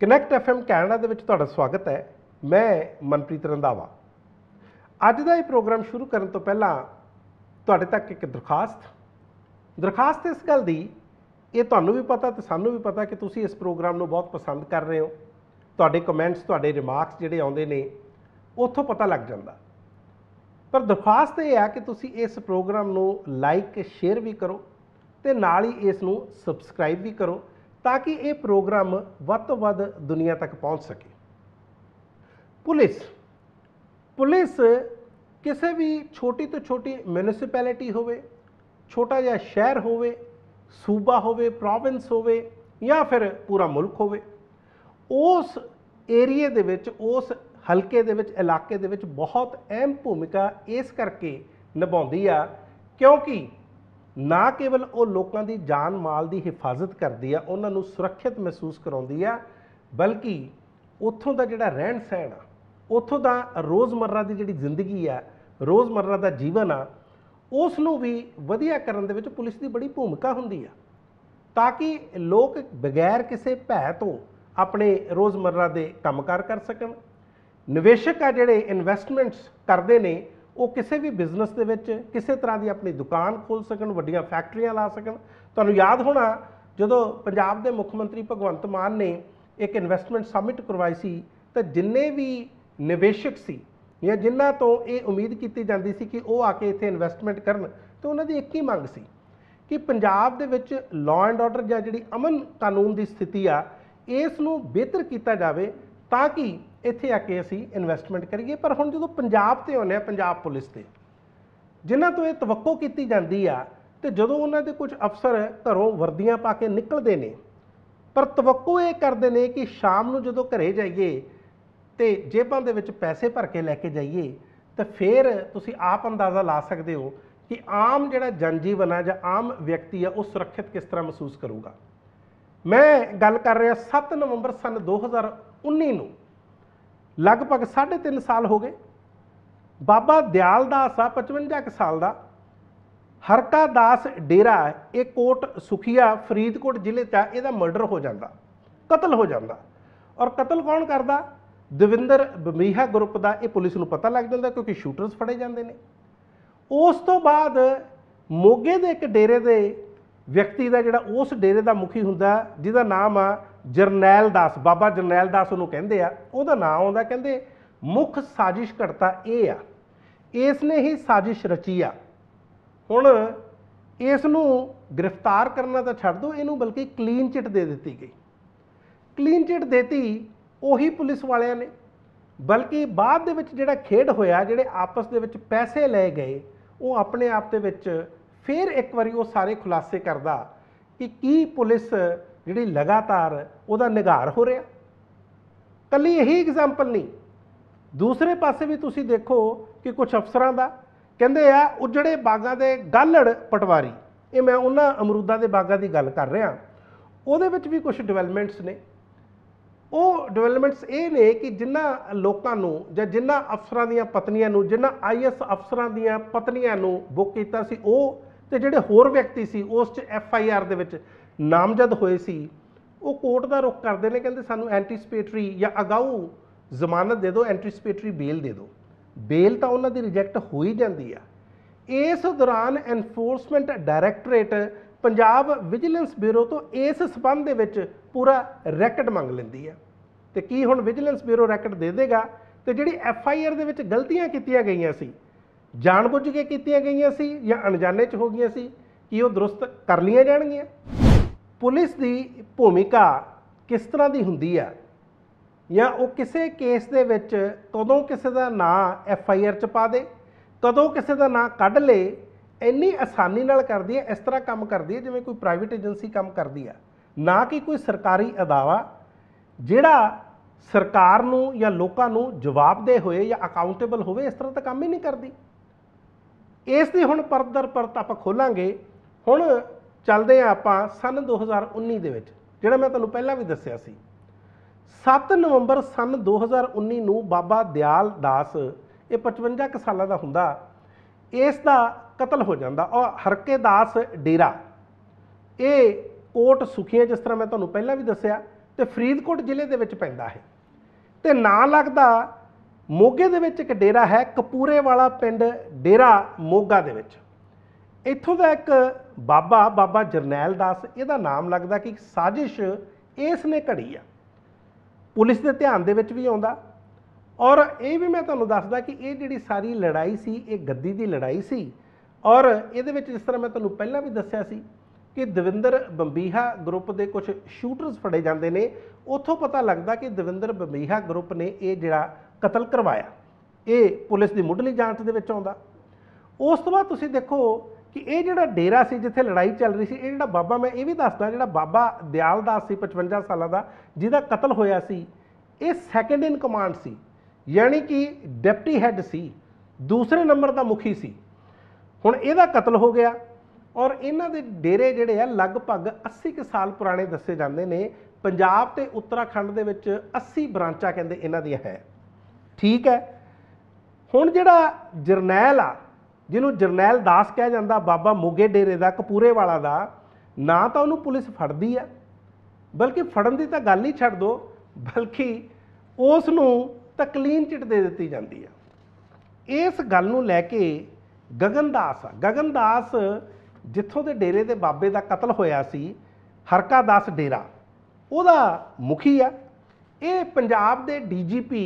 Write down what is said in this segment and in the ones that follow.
connect FM Canada ਦੇ ਵਿੱਚ ਤੁਹਾਡਾ ਸਵਾਗਤ ਹੈ ਮੈਂ ਮਨਪ੍ਰੀਤ ਰੰਦਾਵਾ ਅੱਜ ਦਾ ਇਹ ਪ੍ਰੋਗਰਾਮ ਸ਼ੁਰੂ ਕਰਨ ਤੋਂ ਪਹਿਲਾਂ ਤੁਹਾਡੇ ਤੱਕ ਇੱਕ ਦਰਖਾਸਤ ਦਰਖਾਸਤ ਇਸ ਗੱਲ ਦੀ ਇਹ ਤੁਹਾਨੂੰ ਵੀ ਪਤਾ ਤੇ ਸਾਨੂੰ ਵੀ ਪਤਾ ਕਿ ਤੁਸੀਂ ਇਸ ਪ੍ਰੋਗਰਾਮ ਨੂੰ ਬਹੁਤ ਪਸੰਦ ਕਰ ਰਹੇ ਹੋ ਤੁਹਾਡੇ ਕਮੈਂਟਸ ਤੁਹਾਡੇ ਰਿਮਾਰਕਸ ਜਿਹੜੇ ਆਉਂਦੇ ਨੇ ਉੱਥੋਂ ਪਤਾ ਲੱਗ ਜਾਂਦਾ ਪਰ ਦਰਖਾਸਤ ਇਹ ਹੈ ਕਿ ਤੁਸੀਂ ਇਸ ਪ੍ਰੋਗਰਾਮ ਨੂੰ ਲਾਈਕ ਸ਼ੇਅਰ ਵੀ ਕਰੋ ਤੇ ਨਾਲ ਹੀ ਇਸ ਨੂੰ ਸਬਸਕ੍ਰਾਈਬ ਵੀ ਕਰੋ ਤਾਂ ਕਿ ਇਹ ਪ੍ਰੋਗਰਾਮ ਵੱਧ ਤੋਂ ਵੱਧ ਦੁਨੀਆ ਤੱਕ ਪਹੁੰਚ ਸਕੇ ਪੁਲਿਸ ਪੁਲਿਸ ਕਿਸੇ ਵੀ ਛੋਟੀ ਤੋਂ ਛੋਟੀ ਮਿਊਨਿਸਪੈਲਿਟੀ ਹੋਵੇ ਛੋਟਾ ਜਿਹਾ ਸ਼ਹਿਰ ਹੋਵੇ ਸੂਬਾ ਹੋਵੇ ਪ੍ਰੋਵਿੰਸ ਹੋਵੇ ਜਾਂ ਫਿਰ ਪੂਰਾ ਮੁਲਕ ਹੋਵੇ ਉਸ ਏਰੀਏ ਦੇ ਵਿੱਚ ਉਸ ਹਲਕੇ ਦੇ ਵਿੱਚ ਇਲਾਕੇ ਦੇ ਵਿੱਚ ਬਹੁਤ ਅਹਿਮ ਭੂਮਿਕਾ ਇਸ ਕਰਕੇ ਨਿਭਾਉਂਦੀ ਆ ਕਿਉਂਕਿ ਨਾ ਕੇਵਲ ਉਹ ਲੋਕਾਂ ਦੀ ਜਾਨ ਮਾਲ ਦੀ ਹਿਫਾਜ਼ਤ ਕਰਦੀ ਆ ਉਹਨਾਂ ਨੂੰ ਸੁਰੱਖਿਅਤ ਮਹਿਸੂਸ ਕਰਾਉਂਦੀ ਆ ਬਲਕਿ ਉੱਥੋਂ ਦਾ ਜਿਹੜਾ ਰਹਿਣ ਸਹਿਣ ਆ ਉੱਥੋਂ ਦਾ ਰੋਜ਼ਮਰਰਾ ਦੀ ਜਿਹੜੀ ਜ਼ਿੰਦਗੀ ਆ ਰੋਜ਼ਮਰਰਾ ਦਾ ਜੀਵਨ ਆ ਉਸ ਨੂੰ ਵੀ ਵਧੀਆ ਕਰਨ ਦੇ ਵਿੱਚ ਪੁਲਿਸ ਦੀ ਬੜੀ ਭੂਮਿਕਾ ਹੁੰਦੀ ਆ ਤਾਂ ਕਿ ਲੋਕ ਬਿਗੈਰ ਕਿਸੇ ਭੈ ਤੋਂ ਆਪਣੇ ਰੋਜ਼ਮਰਰਾ ਦੇ ਕੰਮਕਾਰ ਕਰ ਸਕਣ ਨਿਵੇਸ਼ਕ ਆ ਜਿਹੜੇ ਇਨਵੈਸਟਮੈਂਟਸ ਕਰਦੇ ਨੇ ਉਹ ਕਿਸੇ ਵੀ ਬਿਜ਼ਨਸ ਦੇ ਵਿੱਚ ਕਿਸੇ ਤਰ੍ਹਾਂ ਦੀ ਆਪਣੀ ਦੁਕਾਨ ਖੋਲ ਸਕਣ ਵੱਡੀਆਂ ਫੈਕਟਰੀਆਂ ਲਾ ਸਕਣ ਤੁਹਾਨੂੰ ਯਾਦ ਹੋਣਾ ਜਦੋਂ ਪੰਜਾਬ ਦੇ ਮੁੱਖ ਮੰਤਰੀ ਭਗਵੰਤ ਮਾਨ ਨੇ ਇੱਕ ਇਨਵੈਸਟਮੈਂਟ ਸਮਿਟ ਕਰਵਾਈ ਸੀ ਤਾਂ ਜਿੰਨੇ ਵੀ ਨਿਵੇਸ਼ਕ ਸੀ ਜਾਂ ਜਿਨ੍ਹਾਂ ਤੋਂ ਇਹ ਉਮੀਦ ਕੀਤੀ ਜਾਂਦੀ ਸੀ ਕਿ ਉਹ ਆ ਕੇ ਇੱਥੇ ਇਨਵੈਸਟਮੈਂਟ ਕਰਨ ਤੇ ਉਹਨਾਂ ਦੀ ਇੱਕ ਹੀ ਮੰਗ ਸੀ ਕਿ ਪੰਜਾਬ ਦੇ ਵਿੱਚ ਲਾਅ ਐਂਡ ਆਰਡਰ ਜਾਂ ਜਿਹੜੀ ਅਮਨ ਕਾਨੂੰਨ ਦੀ ਸਥਿਤੀ ਆ ਇਸ ਨੂੰ ਬਿਹਤਰ ਕੀਤਾ ਜਾਵੇ ਤਾਂ ਕਿ ਇੱਥੇ ਆ ਕੇ ਅਸੀਂ ਇਨਵੈਸਟਮੈਂਟ ਕਰੀਏ ਪਰ ਹੁਣ ਜਦੋਂ ਪੰਜਾਬ ਤੇ ਆਉਂਦੇ ਆ ਪੰਜਾਬ ਪੁਲਿਸ ਤੇ ਜਿਨ੍ਹਾਂ ਤੋਂ ਇਹ ਤਵੱਕੋ ਕੀਤੀ ਜਾਂਦੀ ਆ ਤੇ ਜਦੋਂ ਉਹਨਾਂ ਦੇ ਕੁਝ ਅਫਸਰ ਘਰੋਂ ਵਰਦੀਆਂ ਪਾ ਕੇ ਨਿਕਲਦੇ ਨੇ ਪਰ ਤਵੱਕੋ ਇਹ ਕਰਦੇ ਨੇ ਕਿ ਸ਼ਾਮ ਨੂੰ ਜਦੋਂ ਘਰੇ ਜਾਈਏ ਤੇ ਜੇਬਾਂ ਦੇ ਵਿੱਚ ਪੈਸੇ ਭਰ ਕੇ ਲੈ ਕੇ ਜਾਈਏ ਤਾਂ ਫਿਰ ਤੁਸੀਂ ਆਪ ਅੰਦਾਜ਼ਾ ਲਾ ਸਕਦੇ ਹੋ ਕਿ ਆਮ ਜਿਹੜਾ ਜਨਜੀਵਨ ਆ ਜਾਂ ਆਮ ਵਿਅਕਤੀ ਆ ਉਹ ਸੁਰੱਖਿਅਤ ਕਿਸ ਤਰ੍ਹਾਂ ਮਹਿਸੂਸ ਕਰੂਗਾ ਮੈਂ ਗੱਲ ਕਰ ਰਿਹਾ 7 ਨਵੰਬਰ ਸਨ 2019 ਨੂੰ ਲਗਭਗ 3.5 ਸਾਲ ਹੋ ਗਏ ਬਾਬਾ ਦਿਆਲ ਦਾਸ ਆ 55 ਸਾਲ ਦਾ ਹਰਕਾ ਦਾਸ ਡੇਰਾ ਇਹ ਕੋਟ ਸੁਖੀਆ ਫਰੀਦਕੋਟ ਜ਼ਿਲ੍ਹੇ ਦਾ ਇਹਦਾ ਮਰਡਰ ਹੋ ਜਾਂਦਾ ਕਤਲ ਹੋ ਜਾਂਦਾ ਔਰ ਕਤਲ ਕੌਣ ਕਰਦਾ ਦਵਿੰਦਰ ਬਮੀਹਾ ਗਰੁੱਪ ਦਾ ਇਹ ਪੁਲਿਸ ਨੂੰ ਪਤਾ ਲੱਗ ਜਾਂਦਾ ਕਿਉਂਕਿ ਸ਼ੂਟਰਸ ਫੜੇ ਜਾਂਦੇ ਨੇ ਉਸ ਤੋਂ ਬਾਅਦ ਮੋਗੇ ਦੇ ਇੱਕ ਡੇਰੇ ਦੇ ਵਿਅਕਤੀ ਦਾ ਜਿਹੜਾ ਉਸ ਡੇਰੇ ਦਾ ਮੁਖੀ ਹੁੰਦਾ ਜਿਹਦਾ ਨਾਮ ਆ ਜਰਨੈਲ ਦਾਸ ਬਾਬਾ ਜਰਨੈਲ ਦਾਸ ਉਹਨੂੰ ਕਹਿੰਦੇ ਆ ਉਹਦਾ ਨਾਮ ਆਉਂਦਾ ਕਹਿੰਦੇ ਮੁੱਖ ਸਾਜ਼ਿਸ਼ ਕਰਤਾ ਇਹ ਆ ਇਸ ਨੇ ਹੀ ਸਾਜ਼ਿਸ਼ ਰਚੀ ਆ ਹੁਣ ਇਸ ਨੂੰ ਗ੍ਰਿਫਤਾਰ ਕਰਨਾ ਤਾਂ ਛੱਡ ਦੋ ਇਹਨੂੰ ਬਲਕਿ ਕਲੀਨ ਚਿੱਟ ਦੇ ਦਿੱਤੀ ਗਈ ਕਲੀਨ ਚਿੱਟ ਦੇਤੀ ਉਹੀ ਪੁਲਿਸ ਵਾਲਿਆਂ ਨੇ ਬਲਕਿ ਬਾਅਦ ਦੇ ਵਿੱਚ ਜਿਹੜਾ ਖੇਡ ਹੋਇਆ ਜਿਹੜੇ ਆਪਸ ਦੇ ਵਿੱਚ ਪੈਸੇ ਲਏ ਗਏ ਉਹ ਆਪਣੇ ਆਪ ਦੇ ਵਿੱਚ ਫਿਰ ਇੱਕ ਵਾਰੀ ਉਹ ਸਾਰੇ ਖੁਲਾਸੇ ਕਰਦਾ ਕਿ ਕੀ ਪੁਲਿਸ ਜਿਹੜੀ ਲਗਾਤਾਰ ਉਹਦਾ ਨਿਗਾਰ ਹੋ ਰਿਹਾ ਕੱਲੀ ਇਹੀ ਐਗਜ਼ਾਮਪਲ ਨਹੀਂ ਦੂਸਰੇ ਪਾਸੇ ਵੀ ਤੁਸੀਂ ਦੇਖੋ ਕਿ ਕੁਝ ਅਫਸਰਾਂ ਦਾ ਕਹਿੰਦੇ ਆ ਉਜੜੇ ਬਾਗਾਂ ਦੇ ਗਾਲੜ ਪਟਵਾਰੀ ਇਹ ਮੈਂ ਉਹਨਾਂ ਅਮਰੂਦਾਂ ਦੇ ਬਾਗਾਂ ਦੀ ਗੱਲ ਕਰ ਰਿਹਾ ਉਹਦੇ ਵਿੱਚ ਵੀ ਕੁਝ ਡਿਵੈਲਪਮੈਂਟਸ ਨੇ ਉਹ ਡਿਵੈਲਪਮੈਂਟਸ ਇਹ ਨੇ ਕਿ ਜਿਨ੍ਹਾਂ ਲੋਕਾਂ ਨੂੰ ਜਾਂ ਜਿਨ੍ਹਾਂ ਅਫਸਰਾਂ ਦੀਆਂ ਪਤਨੀਆਂ ਨੂੰ ਜਿਨ੍ਹਾਂ ਆਈਐਸ ਅਫਸਰਾਂ ਦੀਆਂ ਪਤਨੀਆਂ ਨੂੰ ਬੁੱਕ ਕੀਤਾ ਸੀ ਉਹ ਤੇ ਜਿਹੜੇ ਹੋਰ ਵਿਅਕਤੀ ਸੀ ਉਸ 'ਚ ਐਫ ਆਈ ਆਰ ਦੇ ਵਿੱਚ ਨਾਮਜ਼ਦ ਹੋਏ ਸੀ ਉਹ ਕੋਰਟ ਦਾ ਰੁਖ ਕਰਦੇ ਨੇ ਕਹਿੰਦੇ ਸਾਨੂੰ ਐਂਟੀਸਪੇਟਰੀ ਜਾਂ ਅਗਾਊ ਜ਼ਮਾਨਤ ਦੇ ਦਿਓ ਐਂਟੀਸਪੇਟਰੀ ਬੇਲ ਦੇ ਦਿਓ ਬੇਲ ਤਾਂ ਉਹਨਾਂ ਦੀ ਰਿਜੈਕਟ ਹੋ ਹੀ ਜਾਂਦੀ ਆ ਇਸ ਦੌਰਾਨ enforcement directorate Punjab vigilance bureau ਤੋਂ ਇਸ ਸਬੰਧ ਦੇ ਵਿੱਚ ਪੂਰਾ ਰੈਕਟ ਮੰਗ ਲੈਂਦੀ ਆ ਤੇ ਕੀ ਹੁਣ ਵਿਜੀਲੈਂਸ ਬਿਊਰੋ ਰੈਕਟ ਦੇ ਦੇਗਾ ਤੇ ਜਿਹੜੀ ਐਫ ਆਈ ਆਰ ਦੇ ਵਿੱਚ ਗਲਤੀਆਂ ਕੀਤੀਆਂ ਗਈਆਂ ਸੀ ਜਾਣਬੁੱਝ ਕੇ ਕੀਤੀਆਂ ਗਈਆਂ ਸੀ ਜਾਂ ਅਣਜਾਣੇ 'ਚ ਹੋ ਗਈਆਂ ਸੀ ਕਿ ਉਹ ਦਰੁਸਤ ਕਰ ਲੀਆਂ ਜਾਣਗੀਆਂ ਪੁਲਿਸ ਦੀ ਭੂਮਿਕਾ ਕਿਸ ਤਰ੍ਹਾਂ ਦੀ ਹੁੰਦੀ ਆ ਜਾਂ ਉਹ ਕਿਸੇ ਕੇਸ ਦੇ ਵਿੱਚ ਕਦੋਂ ਕਿਸੇ ਦਾ ਨਾਂ ਐਫ ਆਈ ਆਰ 'ਚ ਪਾ ਦੇ ਕਦੋਂ ਕਿਸੇ ਦਾ ਨਾਂ ਕੱਢ ਲੇ ਇੰਨੀ ਆਸਾਨੀ ਨਾਲ ਕਰਦੀ ਹੈ ਇਸ ਤਰ੍ਹਾਂ ਕੰਮ ਕਰਦੀ ਹੈ ਜਿਵੇਂ ਕੋਈ ਪ੍ਰਾਈਵੇਟ ਏਜੰਸੀ ਕੰਮ ਕਰਦੀ ਆ ਨਾ ਕਿ ਕੋਈ ਸਰਕਾਰੀ ਅਦਾਵਾ ਜਿਹੜਾ ਸਰਕਾਰ ਨੂੰ ਜਾਂ ਲੋਕਾਂ ਨੂੰ ਦੇ ਹੋਏ ਜਾਂ ਅਕਾਊਂਟੇਬਲ ਹੋਵੇ ਇਸ ਤਰ੍ਹਾਂ ਤਾਂ ਕੰਮ ਹੀ ਨਹੀਂ ਕਰਦੀ ਇਸ ਦੇ ਹੁਣ ਪਰਦਰ ਪਰਤ ਆਪਾਂ ਖੋਲਾਂਗੇ ਹੁਣ ਚੱਲਦੇ ਆ ਆਪਾਂ ਸਨ 2019 ਦੇ ਵਿੱਚ ਜਿਹੜਾ ਮੈਂ ਤੁਹਾਨੂੰ ਪਹਿਲਾਂ ਵੀ ਦੱਸਿਆ ਸੀ 7 ਨਵੰਬਰ ਸਨ 2019 ਨੂੰ ਬਾਬਾ ਦਿਆਲ ਦਾਸ ਇਹ 55 ਕੁ ਸਾਲਾਂ ਦਾ ਹੁੰਦਾ ਇਸ ਦਾ ਕਤਲ ਹੋ ਜਾਂਦਾ ਉਹ ਹਰਕੇ ਦਾਸ ਡੇਰਾ ਇਹ ਕੋਟ ਸੁਖੀਆਂ ਜਿਸ ਤਰ੍ਹਾਂ ਮੈਂ ਤੁਹਾਨੂੰ ਪਹਿਲਾਂ ਵੀ ਦੱਸਿਆ ਤੇ ਫਰੀਦਕੋਟ ਜ਼ਿਲ੍ਹੇ ਦੇ ਵਿੱਚ ਪੈਂਦਾ ਹੈ ਤੇ ਨਾਂ ਲੱਗਦਾ ਮੋਗੇ ਦੇ ਵਿੱਚ ਇੱਕ ਡੇਰਾ ਹੈ ਕਪੂਰੇ ਵਾਲਾ ਪਿੰਡ ਡੇਰਾ ਮੋਗਾ ਦੇ ਵਿੱਚ ਇੱਥੋਂ ਦਾ ਇੱਕ ਬਾਬਾ ਬਾਬਾ ਜਰਨੈਲ ਦਾਸ ਇਹਦਾ ਨਾਮ ਲੱਗਦਾ ਕਿ ਸਾਜ਼ਿਸ਼ ਇਸ ਨੇ ਘੜੀ ਆ ਪੁਲਿਸ ਦੇ ਧਿਆਨ ਦੇ ਵਿੱਚ ਵੀ ਆਉਂਦਾ ਔਰ ਇਹ ਵੀ ਮੈਂ ਤੁਹਾਨੂੰ ਦੱਸਦਾ ਕਿ ਇਹ ਜਿਹੜੀ ਸਾਰੀ ਲੜਾਈ ਸੀ ਇਹ ਗੱਦੀ ਦੀ ਲੜਾਈ ਸੀ ਔਰ ਇਹਦੇ ਵਿੱਚ ਜਿਸ ਤਰ੍ਹਾਂ ਮੈਂ ਤੁਹਾਨੂੰ ਪਹਿਲਾਂ ਵੀ ਦੱਸਿਆ ਸੀ ਕਿ ਦਵਿੰਦਰ ਬੰਬੀਹਾ ਗਰੁੱਪ ਦੇ ਕੁਝ ਸ਼ੂਟਰਸ ਫੜੇ ਜਾਂਦੇ ਨੇ ਉੱਥੋਂ ਪਤਾ ਲੱਗਦਾ ਕਿ ਦਵਿੰਦਰ ਬੰਬੀਹਾ ਗਰੁੱਪ ਨੇ ਇਹ ਜਿਹੜਾ ਕਤਲ ਕਰਵਾਇਆ ਇਹ ਪੁਲਿਸ ਦੀ ਮੁੱਢਲੀ ਜਾਂਚ ਦੇ ਵਿੱਚ ਆਉਂਦਾ ਉਸ ਤੋਂ ਬਾਅਦ ਤੁਸੀਂ ਦੇਖੋ ਕਿ ਇਹ ਜਿਹੜਾ ਡੇਰਾ ਸੀ ਜਿੱਥੇ ਲੜਾਈ ਚੱਲ ਰਹੀ ਸੀ ਇਹ ਜਿਹੜਾ ਬਾਬਾ ਮੈਂ ਇਹ ਵੀ ਦੱਸਦਾ ਜਿਹੜਾ ਬਾਬਾ ਦਿਆਲ ਦਾਸ ਸੀ 55 ਸਾਲਾਂ ਦਾ ਜਿਹਦਾ ਕਤਲ ਹੋਇਆ ਸੀ ਇਹ ਸੈਕੰਡ ਇਨ ਕਮਾਂਡ ਸੀ ਯਾਨੀ ਕਿ ਡਿਪਟੀ ਹੈੱਡ ਸੀ ਦੂਸਰੇ ਨੰਬਰ ਦਾ ਮੁਖੀ ਸੀ ਹੁਣ ਇਹਦਾ ਕਤਲ ਹੋ ਗਿਆ ਔਰ ਇਹਨਾਂ ਦੇ ਡੇਰੇ ਜਿਹੜੇ ਆ ਲਗਭਗ 80 ਕ ਸਾਲ ਪੁਰਾਣੇ ਦੱਸੇ ਜਾਂਦੇ ਨੇ ਪੰਜਾਬ ਤੇ ਉੱਤਰਾਖੰਡ ਦੇ ਵਿੱਚ 80 ਬ੍ਰਾਂਚਾਂ ਕਹਿੰਦੇ ਇਹਨਾਂ ਦੀਆਂ ਹੈ ਠੀਕ ਹੈ ਹੁਣ ਜਿਹੜਾ ਜਰਨੈਲ ਆ ਜਿਹਨੂੰ ਜਰਨੈਲ ਦਾਸ ਕਿਹਾ ਜਾਂਦਾ ਬਾਬਾ ਮੋਗੇ ਡੇਰੇ ਦਾ ਕਪੂਰੇ ਵਾਲਾ ਦਾ ਨਾ ਤਾਂ ਉਹਨੂੰ ਪੁਲਿਸ ਫੜਦੀ ਆ ਬਲਕਿ ਫੜਨ ਦੀ ਤਾਂ ਗੱਲ ਹੀ ਛੱਡ ਦੋ ਬਲਕਿ ਉਸ ਨੂੰ ਤਾਂ ਕਲੀਨ ਚਿੱਟ ਦੇ ਦਿੱਤੀ ਜਾਂਦੀ ਆ ਇਸ ਗੱਲ ਨੂੰ ਲੈ ਕੇ ਗਗਨਦਾਸ ਆ ਗਗਨਦਾਸ ਜਿੱਥੋਂ ਦੇ ਡੇਰੇ ਦੇ ਬਾਬੇ ਦਾ ਕਤਲ ਹੋਇਆ ਸੀ ਹਰਕਾ ਦਾਸ ਡੇਰਾ ਉਹਦਾ ਮੁਖੀ ਆ ਇਹ ਪੰਜਾਬ ਦੇ DGP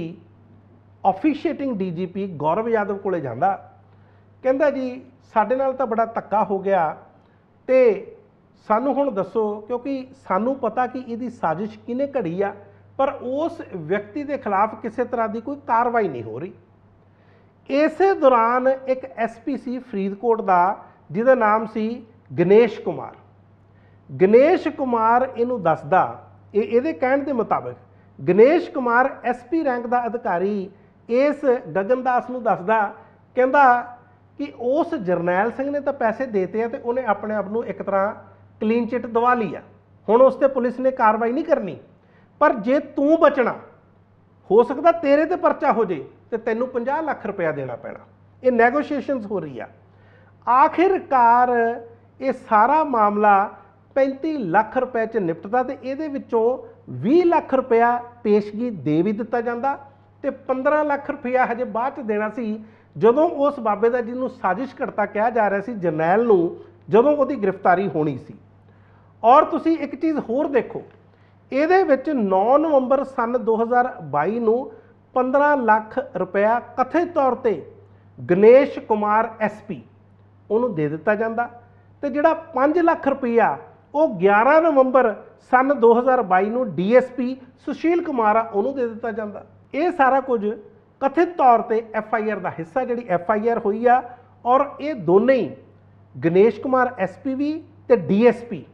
officiating DGP Gaurav Yadav ਕੋਲੇ ਜਾਂਦਾ ਕਹਿੰਦਾ ਜੀ ਸਾਡੇ ਨਾਲ ਤਾਂ ਬੜਾ ਧੱਕਾ ਹੋ ਗਿਆ ਤੇ ਸਾਨੂੰ ਹੁਣ ਦੱਸੋ ਕਿਉਂਕਿ ਸਾਨੂੰ ਪਤਾ ਕਿ ਇਹਦੀ ਸਾਜ਼ਿਸ਼ ਕਿਨੇ ਘੜੀ ਆ ਪਰ ਉਸ ਵਿਅਕਤੀ ਦੇ ਖਿਲਾਫ ਕਿਸੇ ਤਰ੍ਹਾਂ ਦੀ ਕੋਈ ਕਾਰਵਾਈ ਨਹੀਂ ਹੋ ਰਹੀ ਇਸੇ ਦੌਰਾਨ ਇੱਕ ਐਸਪੀਸੀ ਫਰੀਦਕੋਟ ਦਾ ਜਿਹਦਾ ਨਾਮ ਸੀ ਗਣੇਸ਼ ਕੁਮਾਰ ਗਣੇਸ਼ ਕੁਮਾਰ ਇਹਨੂੰ ਦੱਸਦਾ ਇਹ ਇਹਦੇ ਕਹਿਣ ਦੇ ਮੁਤਾਬਕ ਗਣੇਸ਼ ਕੁਮਾਰ ਐਸਪੀ ਰੈਂਕ ਦਾ ਅਧਿਕਾਰੀ ਇਸ ਗਗਨਦਾਸ ਨੂੰ ਦੱਸਦਾ ਕਹਿੰਦਾ ਕਿ ਉਸ ਜਰਨੈਲ ਸਿੰਘ ਨੇ ਤਾਂ ਪੈਸੇ ਦੇਤੇ ਆ ਤੇ ਉਹਨੇ ਆਪਣੇ ਆਪ ਨੂੰ ਇੱਕ ਤਰ੍ਹਾਂ ਕਲੀਨ ਚਿੱਟ ਦਵਾ ਲਈ ਆ ਹੁਣ ਉਸ ਤੇ ਪੁਲਿਸ ਨੇ ਕਾਰਵਾਈ ਨਹੀਂ ਕਰਨੀ ਪਰ ਜੇ ਤੂੰ ਬਚਣਾ ਹੋ ਸਕਦਾ ਤੇਰੇ ਤੇ ਪਰਚਾ ਹੋ ਜੇ ਤੇ ਤੈਨੂੰ 50 ਲੱਖ ਰੁਪਇਆ ਦੇਣਾ ਪੈਣਾ ਇਹ ਨੈਗੋਸ਼ੀਏਸ਼ਨਸ ਹੋ ਰਹੀ ਆ ਆਖਿਰਕਾਰ ਇਹ ਸਾਰਾ ਮਾਮਲਾ 35 ਲੱਖ ਰੁਪਏ ਚ ਨਿਪਟਦਾ ਤੇ ਇਹਦੇ ਵਿੱਚੋਂ 20 ਲੱਖ ਰੁਪਇਆ ਪੇਸ਼ਗੀ ਦੇ ਵੀ ਦਿੱਤਾ ਜਾਂਦਾ ਤੇ 15 ਲੱਖ ਰੁਪਇਆ ਹਜੇ ਬਾਅਦ ਚ ਦੇਣਾ ਸੀ ਜਦੋਂ ਉਸ ਬਾਬੇ ਦਾ ਜਿਹਨੂੰ ਸਾਜ਼ਿਸ਼ ਕਰਤਾ ਕਿਹਾ ਜਾ ਰਿਹਾ ਸੀ ਜਰਨੈਲ ਨੂੰ ਜਦੋਂ ਉਹਦੀ ਗ੍ਰਿਫਤਾਰੀ ਹੋਣੀ ਸੀ ਔਰ ਤੁਸੀਂ ਇੱਕ ਚੀਜ਼ ਹੋਰ ਦੇਖੋ ਇਹਦੇ ਵਿੱਚ 9 ਨਵੰਬਰ ਸਨ 2022 ਨੂੰ 15 ਲੱਖ ਰੁਪਇਆ ਕਥਿਤ ਤੌਰ ਤੇ ਗਣੇਸ਼ ਕੁਮਾਰ ਐਸਪੀ ਉਹਨੂੰ ਦੇ ਦਿੱਤਾ ਜਾਂਦਾ ਤੇ ਜਿਹੜਾ 5 ਲੱਖ ਰੁਪਇਆ ਉਹ 11 ਨਵੰਬਰ ਸਨ 2022 ਨੂੰ ਡੀਐਸਪੀ ਸੁਸ਼ੀਲ ਕੁਮਾਰ ਉਹਨੂੰ ਦੇ ਦਿੱਤਾ ਜਾਂਦਾ ਇਹ ਸਾਰਾ ਕੁਝ ਕਥਿਤ ਤੌਰ ਤੇ ਐਫ ਆਈ ਆਰ ਦਾ ਹਿੱਸਾ ਜਿਹੜੀ ਐਫ ਆਈ ਆਰ ਹੋਈ ਆ ਔਰ ਇਹ ਦੋਨੇ ਹੀ ਗਣੇਸ਼ ਕੁਮਾਰ ਵੀ ਤੇ ਡੀਐਸਪੀ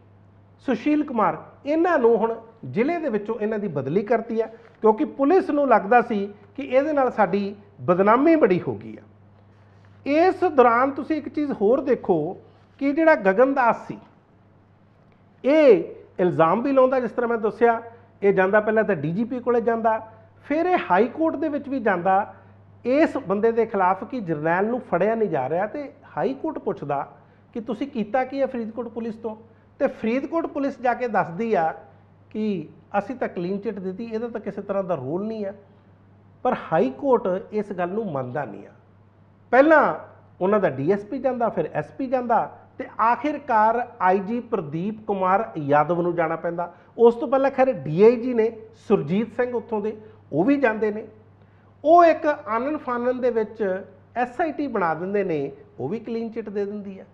ਸੁਸ਼ੀਲ ਕੁਮਾਰ ਇਹਨਾਂ ਨੂੰ ਹੁਣ ਜ਼ਿਲ੍ਹੇ ਦੇ ਵਿੱਚੋਂ ਇਹਨਾਂ ਦੀ ਬਦਲੀ ਕਰਤੀ ਆ ਕਿਉਂਕਿ ਪੁਲਿਸ ਨੂੰ ਲੱਗਦਾ ਸੀ ਕਿ ਇਹਦੇ ਨਾਲ ਸਾਡੀ ਬਦਨਾਮੀ ਬੜੀ ਹੋ ਗਈ ਆ ਇਸ ਦੌਰਾਨ ਤੁਸੀਂ ਇੱਕ ਚੀਜ਼ ਹੋਰ ਦੇਖੋ ਕਿ ਜਿਹੜਾ ਗਗਨਦਾਸ ਸੀ ਇਹ ਇਲਜ਼ਾਮ ਵੀ ਲਾਉਂਦਾ ਜਿਸ ਤਰ੍ਹਾਂ ਮੈਂ ਦੱਸਿਆ ਇਹ ਜਾਂਦਾ ਪਹਿਲਾਂ ਤਾਂ ਡੀਜੀਪੀ ਕੋਲੇ ਜਾਂਦਾ ਫਿਰ ਇਹ ਹਾਈ ਕੋਰਟ ਦੇ ਵਿੱਚ ਵੀ ਜਾਂਦਾ ਇਸ ਬੰਦੇ ਦੇ ਖਿਲਾਫ ਕਿ ਜਰਨੈਲ ਨੂੰ ਫੜਿਆ ਨਹੀਂ ਜਾ ਰਿਹਾ ਤੇ ਹਾਈ ਕੋਰਟ ਪੁੱਛਦਾ ਕਿ ਤੁਸੀਂ ਕੀਤਾ ਕੀ ਹੈ ਫਰੀਦਕੋਟ ਪੁਲਿਸ ਤੋਂ ਤੇ ਫਰੀਦਕੋਟ ਪੁਲਿਸ ਜਾ ਕੇ ਦੱਸਦੀ ਆ ਕਿ ਅਸੀਂ ਤਾਂ ਕਲੀਨ ਚਿੱਟ ਦਿੱਤੀ ਇਹਦਾ ਤਾਂ ਕਿਸੇ ਤਰ੍ਹਾਂ ਦਾ ਰੋਲ ਨਹੀਂ ਆ ਪਰ ਹਾਈ ਕੋਰਟ ਇਸ ਗੱਲ ਨੂੰ ਮੰਨਦਾ ਨਹੀਂ ਆ ਪਹਿਲਾਂ ਉਹਨਾਂ ਦਾ ਡੀਐਸਪੀ ਜਾਂਦਾ ਫਿਰ ਐਸਪੀ ਜਾਂਦਾ ਤੇ ਆਖਿਰਕਾਰ ਆਈਜੀ ਪ੍ਰਦੀਪ ਕੁਮਾਰ ਯਾਦਵ ਨੂੰ ਜਾਣਾ ਪੈਂਦਾ ਉਸ ਤੋਂ ਪਹਿਲਾਂ ਖੈਰ ਡੀਆਈਜੀ ਨੇ ਸੁਰਜੀਤ ਸਿੰਘ ਉੱਥੋਂ ਦੇ ਉਹ ਵੀ ਜਾਂਦੇ ਨੇ ਉਹ ਇੱਕ ਆਨਨ ਫਾਨਨ ਦੇ ਵਿੱਚ ਐਸਆਈਟੀ ਬਣਾ ਦਿੰਦੇ ਨੇ ਉਹ ਵੀ ਕਲੀਨ ਚਿੱਟ ਦੇ ਦਿੰਦੀ ਆ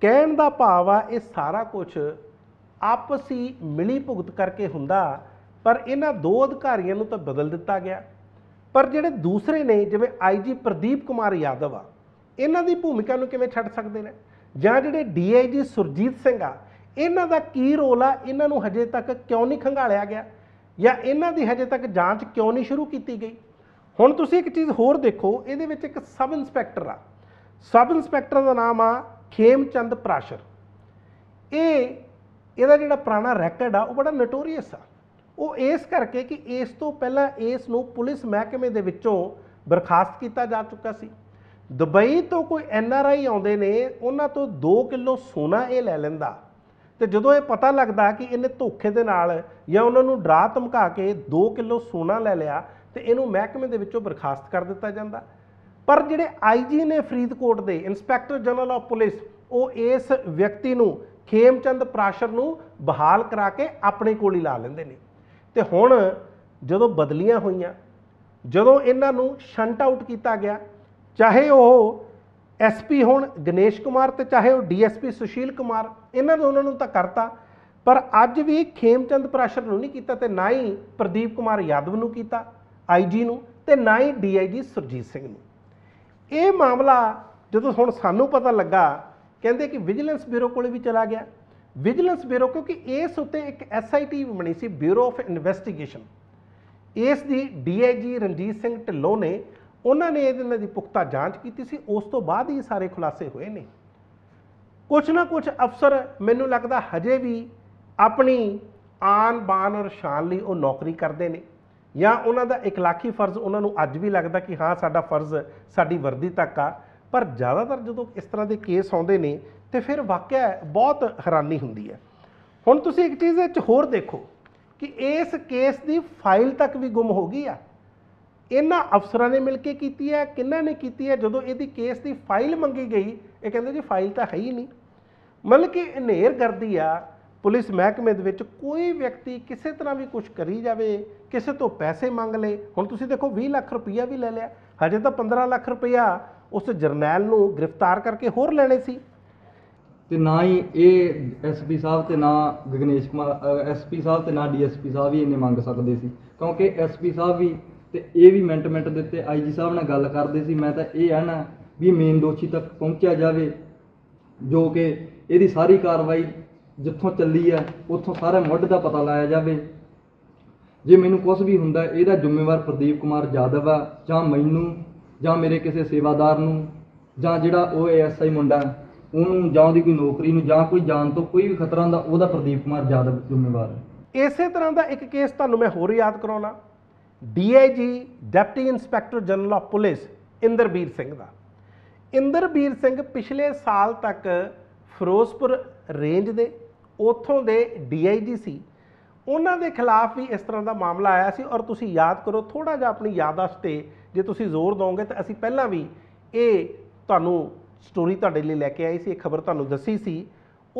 ਕਹਿਣ ਦਾ ਭਾਵ ਆ ਇਹ ਸਾਰਾ ਕੁਝ ਆਪਸੀ ਮਿਲੀ ਭੁਗਤ ਕਰਕੇ ਹੁੰਦਾ ਪਰ ਇਹਨਾਂ ਦੋ ਅਧਿਕਾਰੀਆਂ ਨੂੰ ਤਾਂ ਬਦਲ ਦਿੱਤਾ ਗਿਆ ਪਰ ਜਿਹੜੇ ਦੂਸਰੇ ਨੇ ਜਿਵੇਂ ਆਈਜੀ ਪ੍ਰਦੀਪ ਕੁਮਾਰ ਯਾਦਵ ਆ ਇਹਨਾਂ ਦੀ ਭੂਮਿਕਾ ਨੂੰ ਕਿਵੇਂ ਛੱਡ ਸਕਦੇ ਨੇ ਜਾਂ ਜਿਹੜੇ ਡੀਆਈਜੀ ਸੁਰਜੀਤ ਸਿੰਘ ਆ ਇਹਨਾਂ ਦਾ ਕੀ ਰੋਲ ਆ ਇਹਨਾਂ ਨੂੰ ਹਜੇ ਤੱਕ ਕਿਉਂ ਨਹੀਂ ਖੰਗਾਲਿਆ ਗਿਆ ਜਾਂ ਇਹਨਾਂ ਦੀ ਹਜੇ ਤੱਕ ਜਾਂਚ ਕਿਉਂ ਨਹੀਂ ਸ਼ੁਰੂ ਕੀਤੀ ਗਈ ਹੁਣ ਤੁਸੀਂ ਇੱਕ ਚੀਜ਼ ਹੋਰ ਦੇਖੋ ਇਹਦੇ ਵਿੱਚ ਇੱਕ ਸਬ ਇੰਸਪੈਕਟਰ ਆ ਸਬ ਇੰਸਪੈਕਟਰ ਦਾ ਨਾਮ ਆ ਖੇਮਚੰਦ ਪ੍ਰਾਸ਼ਰ ਇਹ ਇਹਦਾ ਜਿਹੜਾ ਪੁਰਾਣਾ ਰੈਕਡ ਆ ਉਹ ਬੜਾ ਨਟੋਰੀਅਸ ਆ ਉਹ ਇਸ ਕਰਕੇ ਕਿ ਇਸ ਤੋਂ ਪਹਿਲਾਂ ਇਸ ਨੂੰ ਪੁਲਿਸ ਮਹਿਕਮੇ ਦੇ ਵਿੱਚੋਂ ਬਰਖਾਸਤ ਕੀਤਾ ਜਾ ਚੁੱਕਾ ਸੀ ਦੁਬਈ ਤੋਂ ਕੋਈ ਐਨ ਆਰ ਆਈ ਆਉਂਦੇ ਨੇ ਉਹਨਾਂ ਤੋਂ 2 ਕਿਲੋ ਸੋਨਾ ਇਹ ਲੈ ਲੈਂਦਾ ਤੇ ਜਦੋਂ ਇਹ ਪਤਾ ਲੱਗਦਾ ਕਿ ਇਹਨੇ ਧੋਖੇ ਦੇ ਨਾਲ ਜਾਂ ਉਹਨਾਂ ਨੂੰ ਡਰਾ ਧਮਕਾ ਕੇ 2 ਕਿਲੋ ਸੋਨਾ ਲੈ ਲਿਆ ਤੇ ਇਹਨੂੰ ਮਹਿਕਮੇ ਦੇ ਵਿੱਚੋਂ ਬਰਖਾਸਤ ਕਰ ਦਿੱਤਾ ਜਾਂਦਾ ਪਰ ਜਿਹੜੇ ਆਈਜੀ ਨੇ ਫਰੀਦਕੋਟ ਦੇ ਇਨਸਪੈਕਟਰ ਜਨਰਲ ਆਫ ਪੁਲਿਸ ਉਹ ਇਸ ਵਿਅਕਤੀ ਨੂੰ ਖੇਮਚੰਦ ਪ੍ਰਾਸ਼ਰ ਨੂੰ ਬਹਾਲ ਕਰਾ ਕੇ ਆਪਣੇ ਕੋਲ ਹੀ ਲਾ ਲੈਂਦੇ ਨੇ ਤੇ ਹੁਣ ਜਦੋਂ ਬਦਲੀਆਂ ਹੋਈਆਂ ਜਦੋਂ ਇਹਨਾਂ ਨੂੰ ਸ਼ੰਟ ਆਊਟ ਕੀਤਾ ਗਿਆ ਚਾਹੇ ਉਹ ਐਸਪੀ ਹੁਣ ਗਣੇਸ਼ ਕੁਮਾਰ ਤੇ ਚਾਹੇ ਉਹ ਡੀਐਸਪੀ ਸੁਸ਼ੀਲ ਕੁਮਾਰ ਇਹਨਾਂ ਨੇ ਉਹਨਾਂ ਨੂੰ ਤਾਂ ਕਰਤਾ ਪਰ ਅੱਜ ਵੀ ਖੇਮਚੰਦ ਪ੍ਰਾਸ਼ਰ ਨੂੰ ਨਹੀਂ ਕੀਤਾ ਤੇ ਨਾ ਹੀ ਪ੍ਰਦੀਪ ਕੁਮਾਰ ਯਾਦਵ ਨੂੰ ਕੀਤਾ ਆਈਜੀ ਨੂੰ ਤੇ ਨਾ ਹੀ ਡੀਆਈਜੀ ਸੁਰਜੀਤ ਸਿੰਘ ਨੂੰ ਇਹ ਮਾਮਲਾ ਜਦੋਂ ਹੁਣ ਸਾਨੂੰ ਪਤਾ ਲੱਗਾ ਕਹਿੰਦੇ ਕਿ ਵਿਜੀਲੈਂਸ ਬਿਊਰੋ ਕੋਲੇ ਵੀ ਚਲਾ ਗਿਆ ਵਿਜੀਲੈਂਸ ਬਿਊਰੋ ਕਿਉਂਕਿ ਇਸ ਉੱਤੇ ਇੱਕ ਐਸਆਈਟੀ ਬਣੀ ਸੀ ਬਿਊਰੋ ਆਫ ਇਨਵੈਸਟੀਗੇਸ਼ਨ ਇਸ ਦੀ ਡੀਆਈਜੀ ਰਣਜੀਤ ਸਿੰਘ ਢਿੱਲੋਂ ਨੇ ਉਹਨਾਂ ਨੇ ਇਹਨਾਂ ਦੀ ਪੁਖਤਾ ਜਾਂਚ ਕੀਤੀ ਸੀ ਉਸ ਤੋਂ ਬਾਅਦ ਹੀ ਸਾਰੇ ਖੁਲਾਸੇ ਹੋਏ ਨੇ ਕੁਝ ਨਾ ਕੁਝ ਅਫਸਰ ਮੈਨੂੰ ਲੱਗਦਾ ਹਜੇ ਵੀ ਆਪਣੀ ਆਨ ਬਾਨ ਔਰ ਸ਼ਾਨ ਲਈ ਉਹ ਨੌਕਰੀ ਕਰਦੇ ਨੇ ਜਾਂ ਉਹਨਾਂ ਦਾ ਇਕਲਾਕੀ ਫਰਜ਼ ਉਹਨਾਂ ਨੂੰ ਅੱਜ ਵੀ ਲੱਗਦਾ ਕਿ ਹਾਂ ਸਾਡਾ ਫਰਜ਼ ਸਾਡੀ ਵਰਦੀ ਤੱਕ ਆ ਪਰ ਜ਼ਿਆਦਾਤਰ ਜਦੋਂ ਇਸ ਤਰ੍ਹਾਂ ਦੇ ਕੇਸ ਆਉਂਦੇ ਨੇ ਤੇ ਫਿਰ ਵਾਕਿਆ ਬਹੁਤ ਹੈਰਾਨੀ ਹੁੰਦੀ ਹੈ ਹੁਣ ਤੁਸੀਂ ਇੱਕ ਚੀਜ਼ ਵਿੱਚ ਹੋਰ ਦੇਖੋ ਕਿ ਇਸ ਕੇਸ ਦੀ ਫਾਈਲ ਤੱਕ ਵੀ ਗੁੰਮ ਹੋ ਗਈ ਆ ਇਹਨਾਂ ਅਫਸਰਾਂ ਨੇ ਮਿਲ ਕੇ ਕੀਤੀ ਹੈ ਕਿੰਨਾਂ ਨੇ ਕੀਤੀ ਹੈ ਜਦੋਂ ਇਹਦੀ ਕੇਸ ਦੀ ਫਾਈਲ ਮੰਗੀ ਗਈ ਇਹ ਕਹਿੰਦੇ ਜੀ ਫਾਈਲ ਤਾਂ ਹੈ ਹੀ ਨਹੀਂ ਮਤਲਬ ਕਿ ਹਨੇਰ ਕਰਦੀ ਆ ਪੁਲਿਸ ਮਹਿਕਮੇ ਦੇ ਵਿੱਚ ਕੋਈ ਵਿਅਕਤੀ ਕਿਸੇ ਤਰ੍ਹਾਂ ਵੀ ਕੁਝ ਕਰੀ ਜਾਵੇ ਕਿਸੇ ਤੋਂ ਪੈਸੇ ਮੰਗ ਲੇ ਹੁਣ ਤੁਸੀਂ ਦੇਖੋ 20 ਲੱਖ ਰੁਪਈਆ ਵੀ ਲੈ ਲਿਆ ਹਜੇ ਤਾਂ 15 ਲੱਖ ਰੁਪਈਆ ਉਸ ਜਰਨੈਲ ਨੂੰ ਗ੍ਰਿਫਤਾਰ ਕਰਕੇ ਹੋਰ ਲੈਣੇ ਸੀ ਤੇ ਨਾ ਹੀ ਇਹ ਐਸਪੀ ਸਾਹਿਬ ਤੇ ਨਾ ਗਗਨੇਸ਼ ਕੁਮਾਰ ਐਸਪੀ ਸਾਹਿਬ ਤੇ ਨਾ ਡੀਐਸਪੀ ਸਾਹਿਬ ਵੀ ਇਹਨੇ ਮੰਗ ਸਕਦੇ ਸੀ ਕਿਉਂਕਿ ਐਸਪੀ ਸਾਹਿਬ ਵੀ ਤੇ ਇਹ ਵੀ ਮਿੰਟ ਮਿੰਟ ਦੇ ਉੱਤੇ ਆਈਜੀ ਸਾਹਿਬ ਨਾਲ ਗੱਲ ਕਰਦੇ ਸੀ ਮੈਂ ਤਾਂ ਇਹ ਹੈ ਨਾ ਵੀ ਮੇਨ ਦੋਸ਼ੀ ਤੱਕ ਪਹੁੰਚਿਆ ਜਾਵੇ ਜੋ ਕਿ ਇਹਦੀ ਸਾਰੀ ਕਾਰਵਾਈ ਜਿੱਥੋਂ ਚੱਲੀ ਹੈ ਉੱਥੋਂ ਸਾਰੇ ਮੁੱਢ ਦਾ ਪਤਾ ਲਾਇਆ ਜਾਵੇ ਜੇ ਮੈਨੂੰ ਕੁਝ ਵੀ ਹੁੰਦਾ ਇਹਦਾ ਜ਼ਿੰਮੇਵਾਰ ਪ੍ਰਦੀਪ ਕੁਮਾਰ ਜਾਦਵ ਆ ਜਾਂ ਮੈਨੂੰ ਜਾਂ ਮੇਰੇ ਕਿਸੇ ਸੇਵਾਦਾਰ ਨੂੰ ਜਾਂ ਜਿਹੜਾ ਉਹ ਐਸਆਈ ਮੁੰਡਾ ਉਹਨੂੰ ਜਾਂ ਉਹਦੀ ਕੋਈ ਨੌਕਰੀ ਨੂੰ ਜਾਂ ਕੋਈ ਜਾਨ ਤੋਂ ਕੋਈ ਵੀ ਖਤਰਾ ਹੁੰਦਾ ਉਹਦਾ ਪ੍ਰਦੀਪ ਕੁਮਾਰ ਜਾਦਵ ਜ਼ਿੰਮੇਵਾਰ ਹੈ ਇਸੇ ਤਰ੍ਹਾਂ ਦਾ ਇੱਕ ਕੇਸ ਤੁਹਾਨੂੰ ਮੈਂ ਹੋਰ ਯਾਦ ਕਰਾਉਣਾ DIG deputy inspector general of police Inderbir Singh ਦਾ ਇੰਦਰਬੀਰ ਸਿੰਘ ਪਿਛਲੇ ਸਾਲ ਤੱਕ ਫਿਰੋਜ਼ਪੁਰ ਰੇਂਜ ਦੇ ਉਥੋਂ ਦੇ ਡੀਆਈਜੀ ਸੀ ਉਹਨਾਂ ਦੇ ਖਿਲਾਫ ਵੀ ਇਸ ਤਰ੍ਹਾਂ ਦਾ ਮਾਮਲਾ ਆਇਆ ਸੀ ਔਰ ਤੁਸੀਂ ਯਾਦ ਕਰੋ ਥੋੜਾ ਜਿਹਾ ਆਪਣੀ ਯਾਦਾਸ਼ਤ ਤੇ ਜੇ ਤੁਸੀਂ ਜ਼ੋਰ ਦੋਗੇ ਤਾਂ ਅਸੀਂ ਪਹਿਲਾਂ ਵੀ ਇਹ ਤੁਹਾਨੂੰ ਸਟੋਰੀ ਤੁਹਾਡੇ ਲਈ ਲੈ ਕੇ ਆਈ ਸੀ ਇਹ ਖਬਰ ਤੁਹਾਨੂੰ ਦੱਸੀ ਸੀ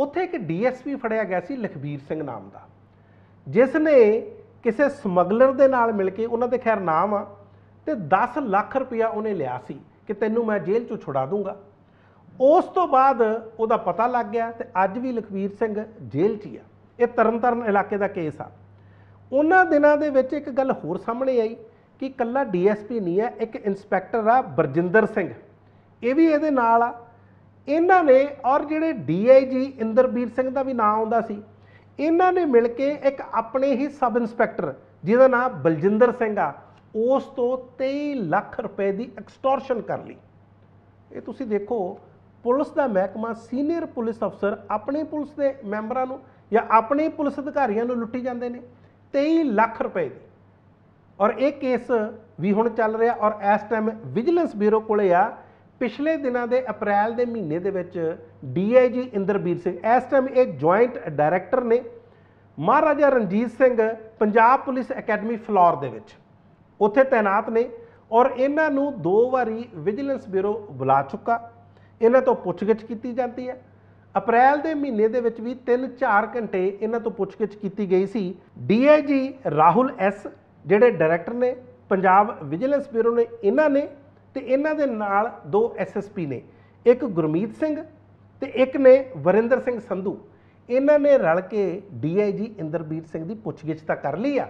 ਉੱਥੇ ਇੱਕ ਡੀਐਸਪੀ ਫੜਿਆ ਗਿਆ ਸੀ ਲਖਬੀਰ ਸਿੰਘ ਨਾਮ ਦਾ ਜਿਸ ਨੇ ਕਿਸੇ ਸਮਗਲਰ ਦੇ ਨਾਲ ਮਿਲ ਕੇ ਉਹਨਾਂ ਦੇ ਖੈਰ ਨਾਮ ਆ ਤੇ 10 ਲੱਖ ਰੁਪਇਆ ਉਹਨੇ ਲਿਆ ਸੀ ਕਿ ਤੈਨੂੰ ਮੈਂ ਜੇਲ੍ਹ ਚੋਂ ਛੁਡਾ ਦੂੰਗਾ ਉਸ ਤੋਂ ਬਾਅਦ ਉਹਦਾ ਪਤਾ ਲੱਗ ਗਿਆ ਤੇ ਅੱਜ ਵੀ ਲਖਵੀਰ ਸਿੰਘ ਜੇਲ੍ਹ 'ਚ ਆ ਇਹ ਤਰਨਤਾਰਨ ਇਲਾਕੇ ਦਾ ਕੇਸ ਆ ਉਹਨਾਂ ਦਿਨਾਂ ਦੇ ਵਿੱਚ ਇੱਕ ਗੱਲ ਹੋਰ ਸਾਹਮਣੇ ਆਈ ਕਿ ਕੱਲਾ ਡੀਐਸਪੀ ਨਹੀਂ ਹੈ ਇੱਕ ਇਨਸਪੈਕਟਰ ਆ ਬਰਜਿੰਦਰ ਸਿੰਘ ਇਹ ਵੀ ਇਹਦੇ ਨਾਲ ਆ ਇਹਨਾਂ ਨੇ ਔਰ ਜਿਹੜੇ ਡੀਆਈਜੀ ਇੰਦਰਬੀਰ ਸਿੰਘ ਦਾ ਵੀ ਨਾਮ ਆਉਂਦਾ ਸੀ ਇਹਨਾਂ ਨੇ ਮਿਲ ਕੇ ਇੱਕ ਆਪਣੇ ਹੀ ਸਬ ਇੰਸਪੈਕਟਰ ਜਿਹਦਾ ਨਾਮ ਬਲਜਿੰਦਰ ਸਿੰਘ ਆ ਉਸ ਤੋਂ 23 ਲੱਖ ਰੁਪਏ ਦੀ ਐਕਸਟੋਰਸ਼ਨ ਕਰ ਲਈ ਇਹ ਤੁਸੀਂ ਦੇਖੋ ਪੁਲਿਸ ਦਾ ਮਹਿਕਮਾ ਸੀਨੀਅਰ ਪੁਲਿਸ ਅਫਸਰ ਆਪਣੇ ਪੁਲਿਸ ਦੇ ਮੈਂਬਰਾਂ ਨੂੰ ਜਾਂ ਆਪਣੇ ਪੁਲਿਸ ਅਧਿਕਾਰੀਆਂ ਨੂੰ ਲੁੱਟੀ ਜਾਂਦੇ ਨੇ 23 ਲੱਖ ਰੁਪਏ ਦੀ ਔਰ ਇਹ ਕੇਸ ਵੀ ਹੁਣ ਚੱਲ ਰਿਹਾ ਔਰ ਇਸ ਟਾਈਮ ਵਿਜੀਲੈਂਸ ਬਿਊਰੋ ਕੋਲੇ ਆ ਪਿਛਲੇ ਦਿਨਾਂ ਦੇ ਅਪ੍ਰੈਲ ਦੇ ਮਹੀਨੇ ਦੇ ਵਿੱਚ ਡੀਆਈਜੀ ਇੰਦਰਬੀਰ ਸਿੰਘ ਇਸ ਟਾਈਮ ਇਹ ਜੁਆਇੰਟ ਡਾਇਰੈਕਟਰ ਨੇ ਮਹਾਰਾਜਾ ਰਣਜੀਤ ਸਿੰਘ ਪੰਜਾਬ ਪੁਲਿਸ ਅਕੈਡਮੀ ਫਲੋਰ ਦੇ ਵਿੱਚ ਉੱਥੇ ਤਾਇਨਾਤ ਨੇ ਔਰ ਇਹਨਾਂ ਨੂੰ ਦੋ ਵਾਰੀ ਵਿਜੀਲੈਂਸ ਬਿਊਰੋ ਬੁਲਾ ਚੁੱਕਾ ਇਹਨਾਂ ਤੋਂ ਪੁੱਛਗਿੱਛ ਕੀਤੀ ਜਾਂਦੀ ਹੈ ਅਪ੍ਰੈਲ ਦੇ ਮਹੀਨੇ ਦੇ ਵਿੱਚ ਵੀ 3-4 ਘੰਟੇ ਇਹਨਾਂ ਤੋਂ ਪੁੱਛਗਿੱਛ ਕੀਤੀ ਗਈ ਸੀ ਡੀਆਈਜੀ ਰਾਹੁਲ ਐਸ ਜਿਹੜੇ ਡਾਇਰੈਕਟਰ ਨੇ ਪੰਜਾਬ ਵਿਜੀਲੈਂਸ ਬਿਊਰੋ ਨੇ ਇਹਨਾਂ ਨੇ ਤੇ ਇਹਨਾਂ ਦੇ ਨਾਲ ਦੋ ਐਸਐਸਪੀ ਨੇ ਇੱਕ ਗੁਰਮੀਤ ਸਿੰਘ ਤੇ ਇੱਕ ਨੇ ਵਰਿੰਦਰ ਸਿੰਘ ਸੰਧੂ ਇਹਨਾਂ ਨੇ ਰਲ ਕੇ ਡੀਆਈਜੀ ਇੰਦਰਬੀਰ ਸਿੰਘ ਦੀ ਪੁੱਛਗਿੱਛ ਤਾਂ ਕਰ ਲਈ ਆ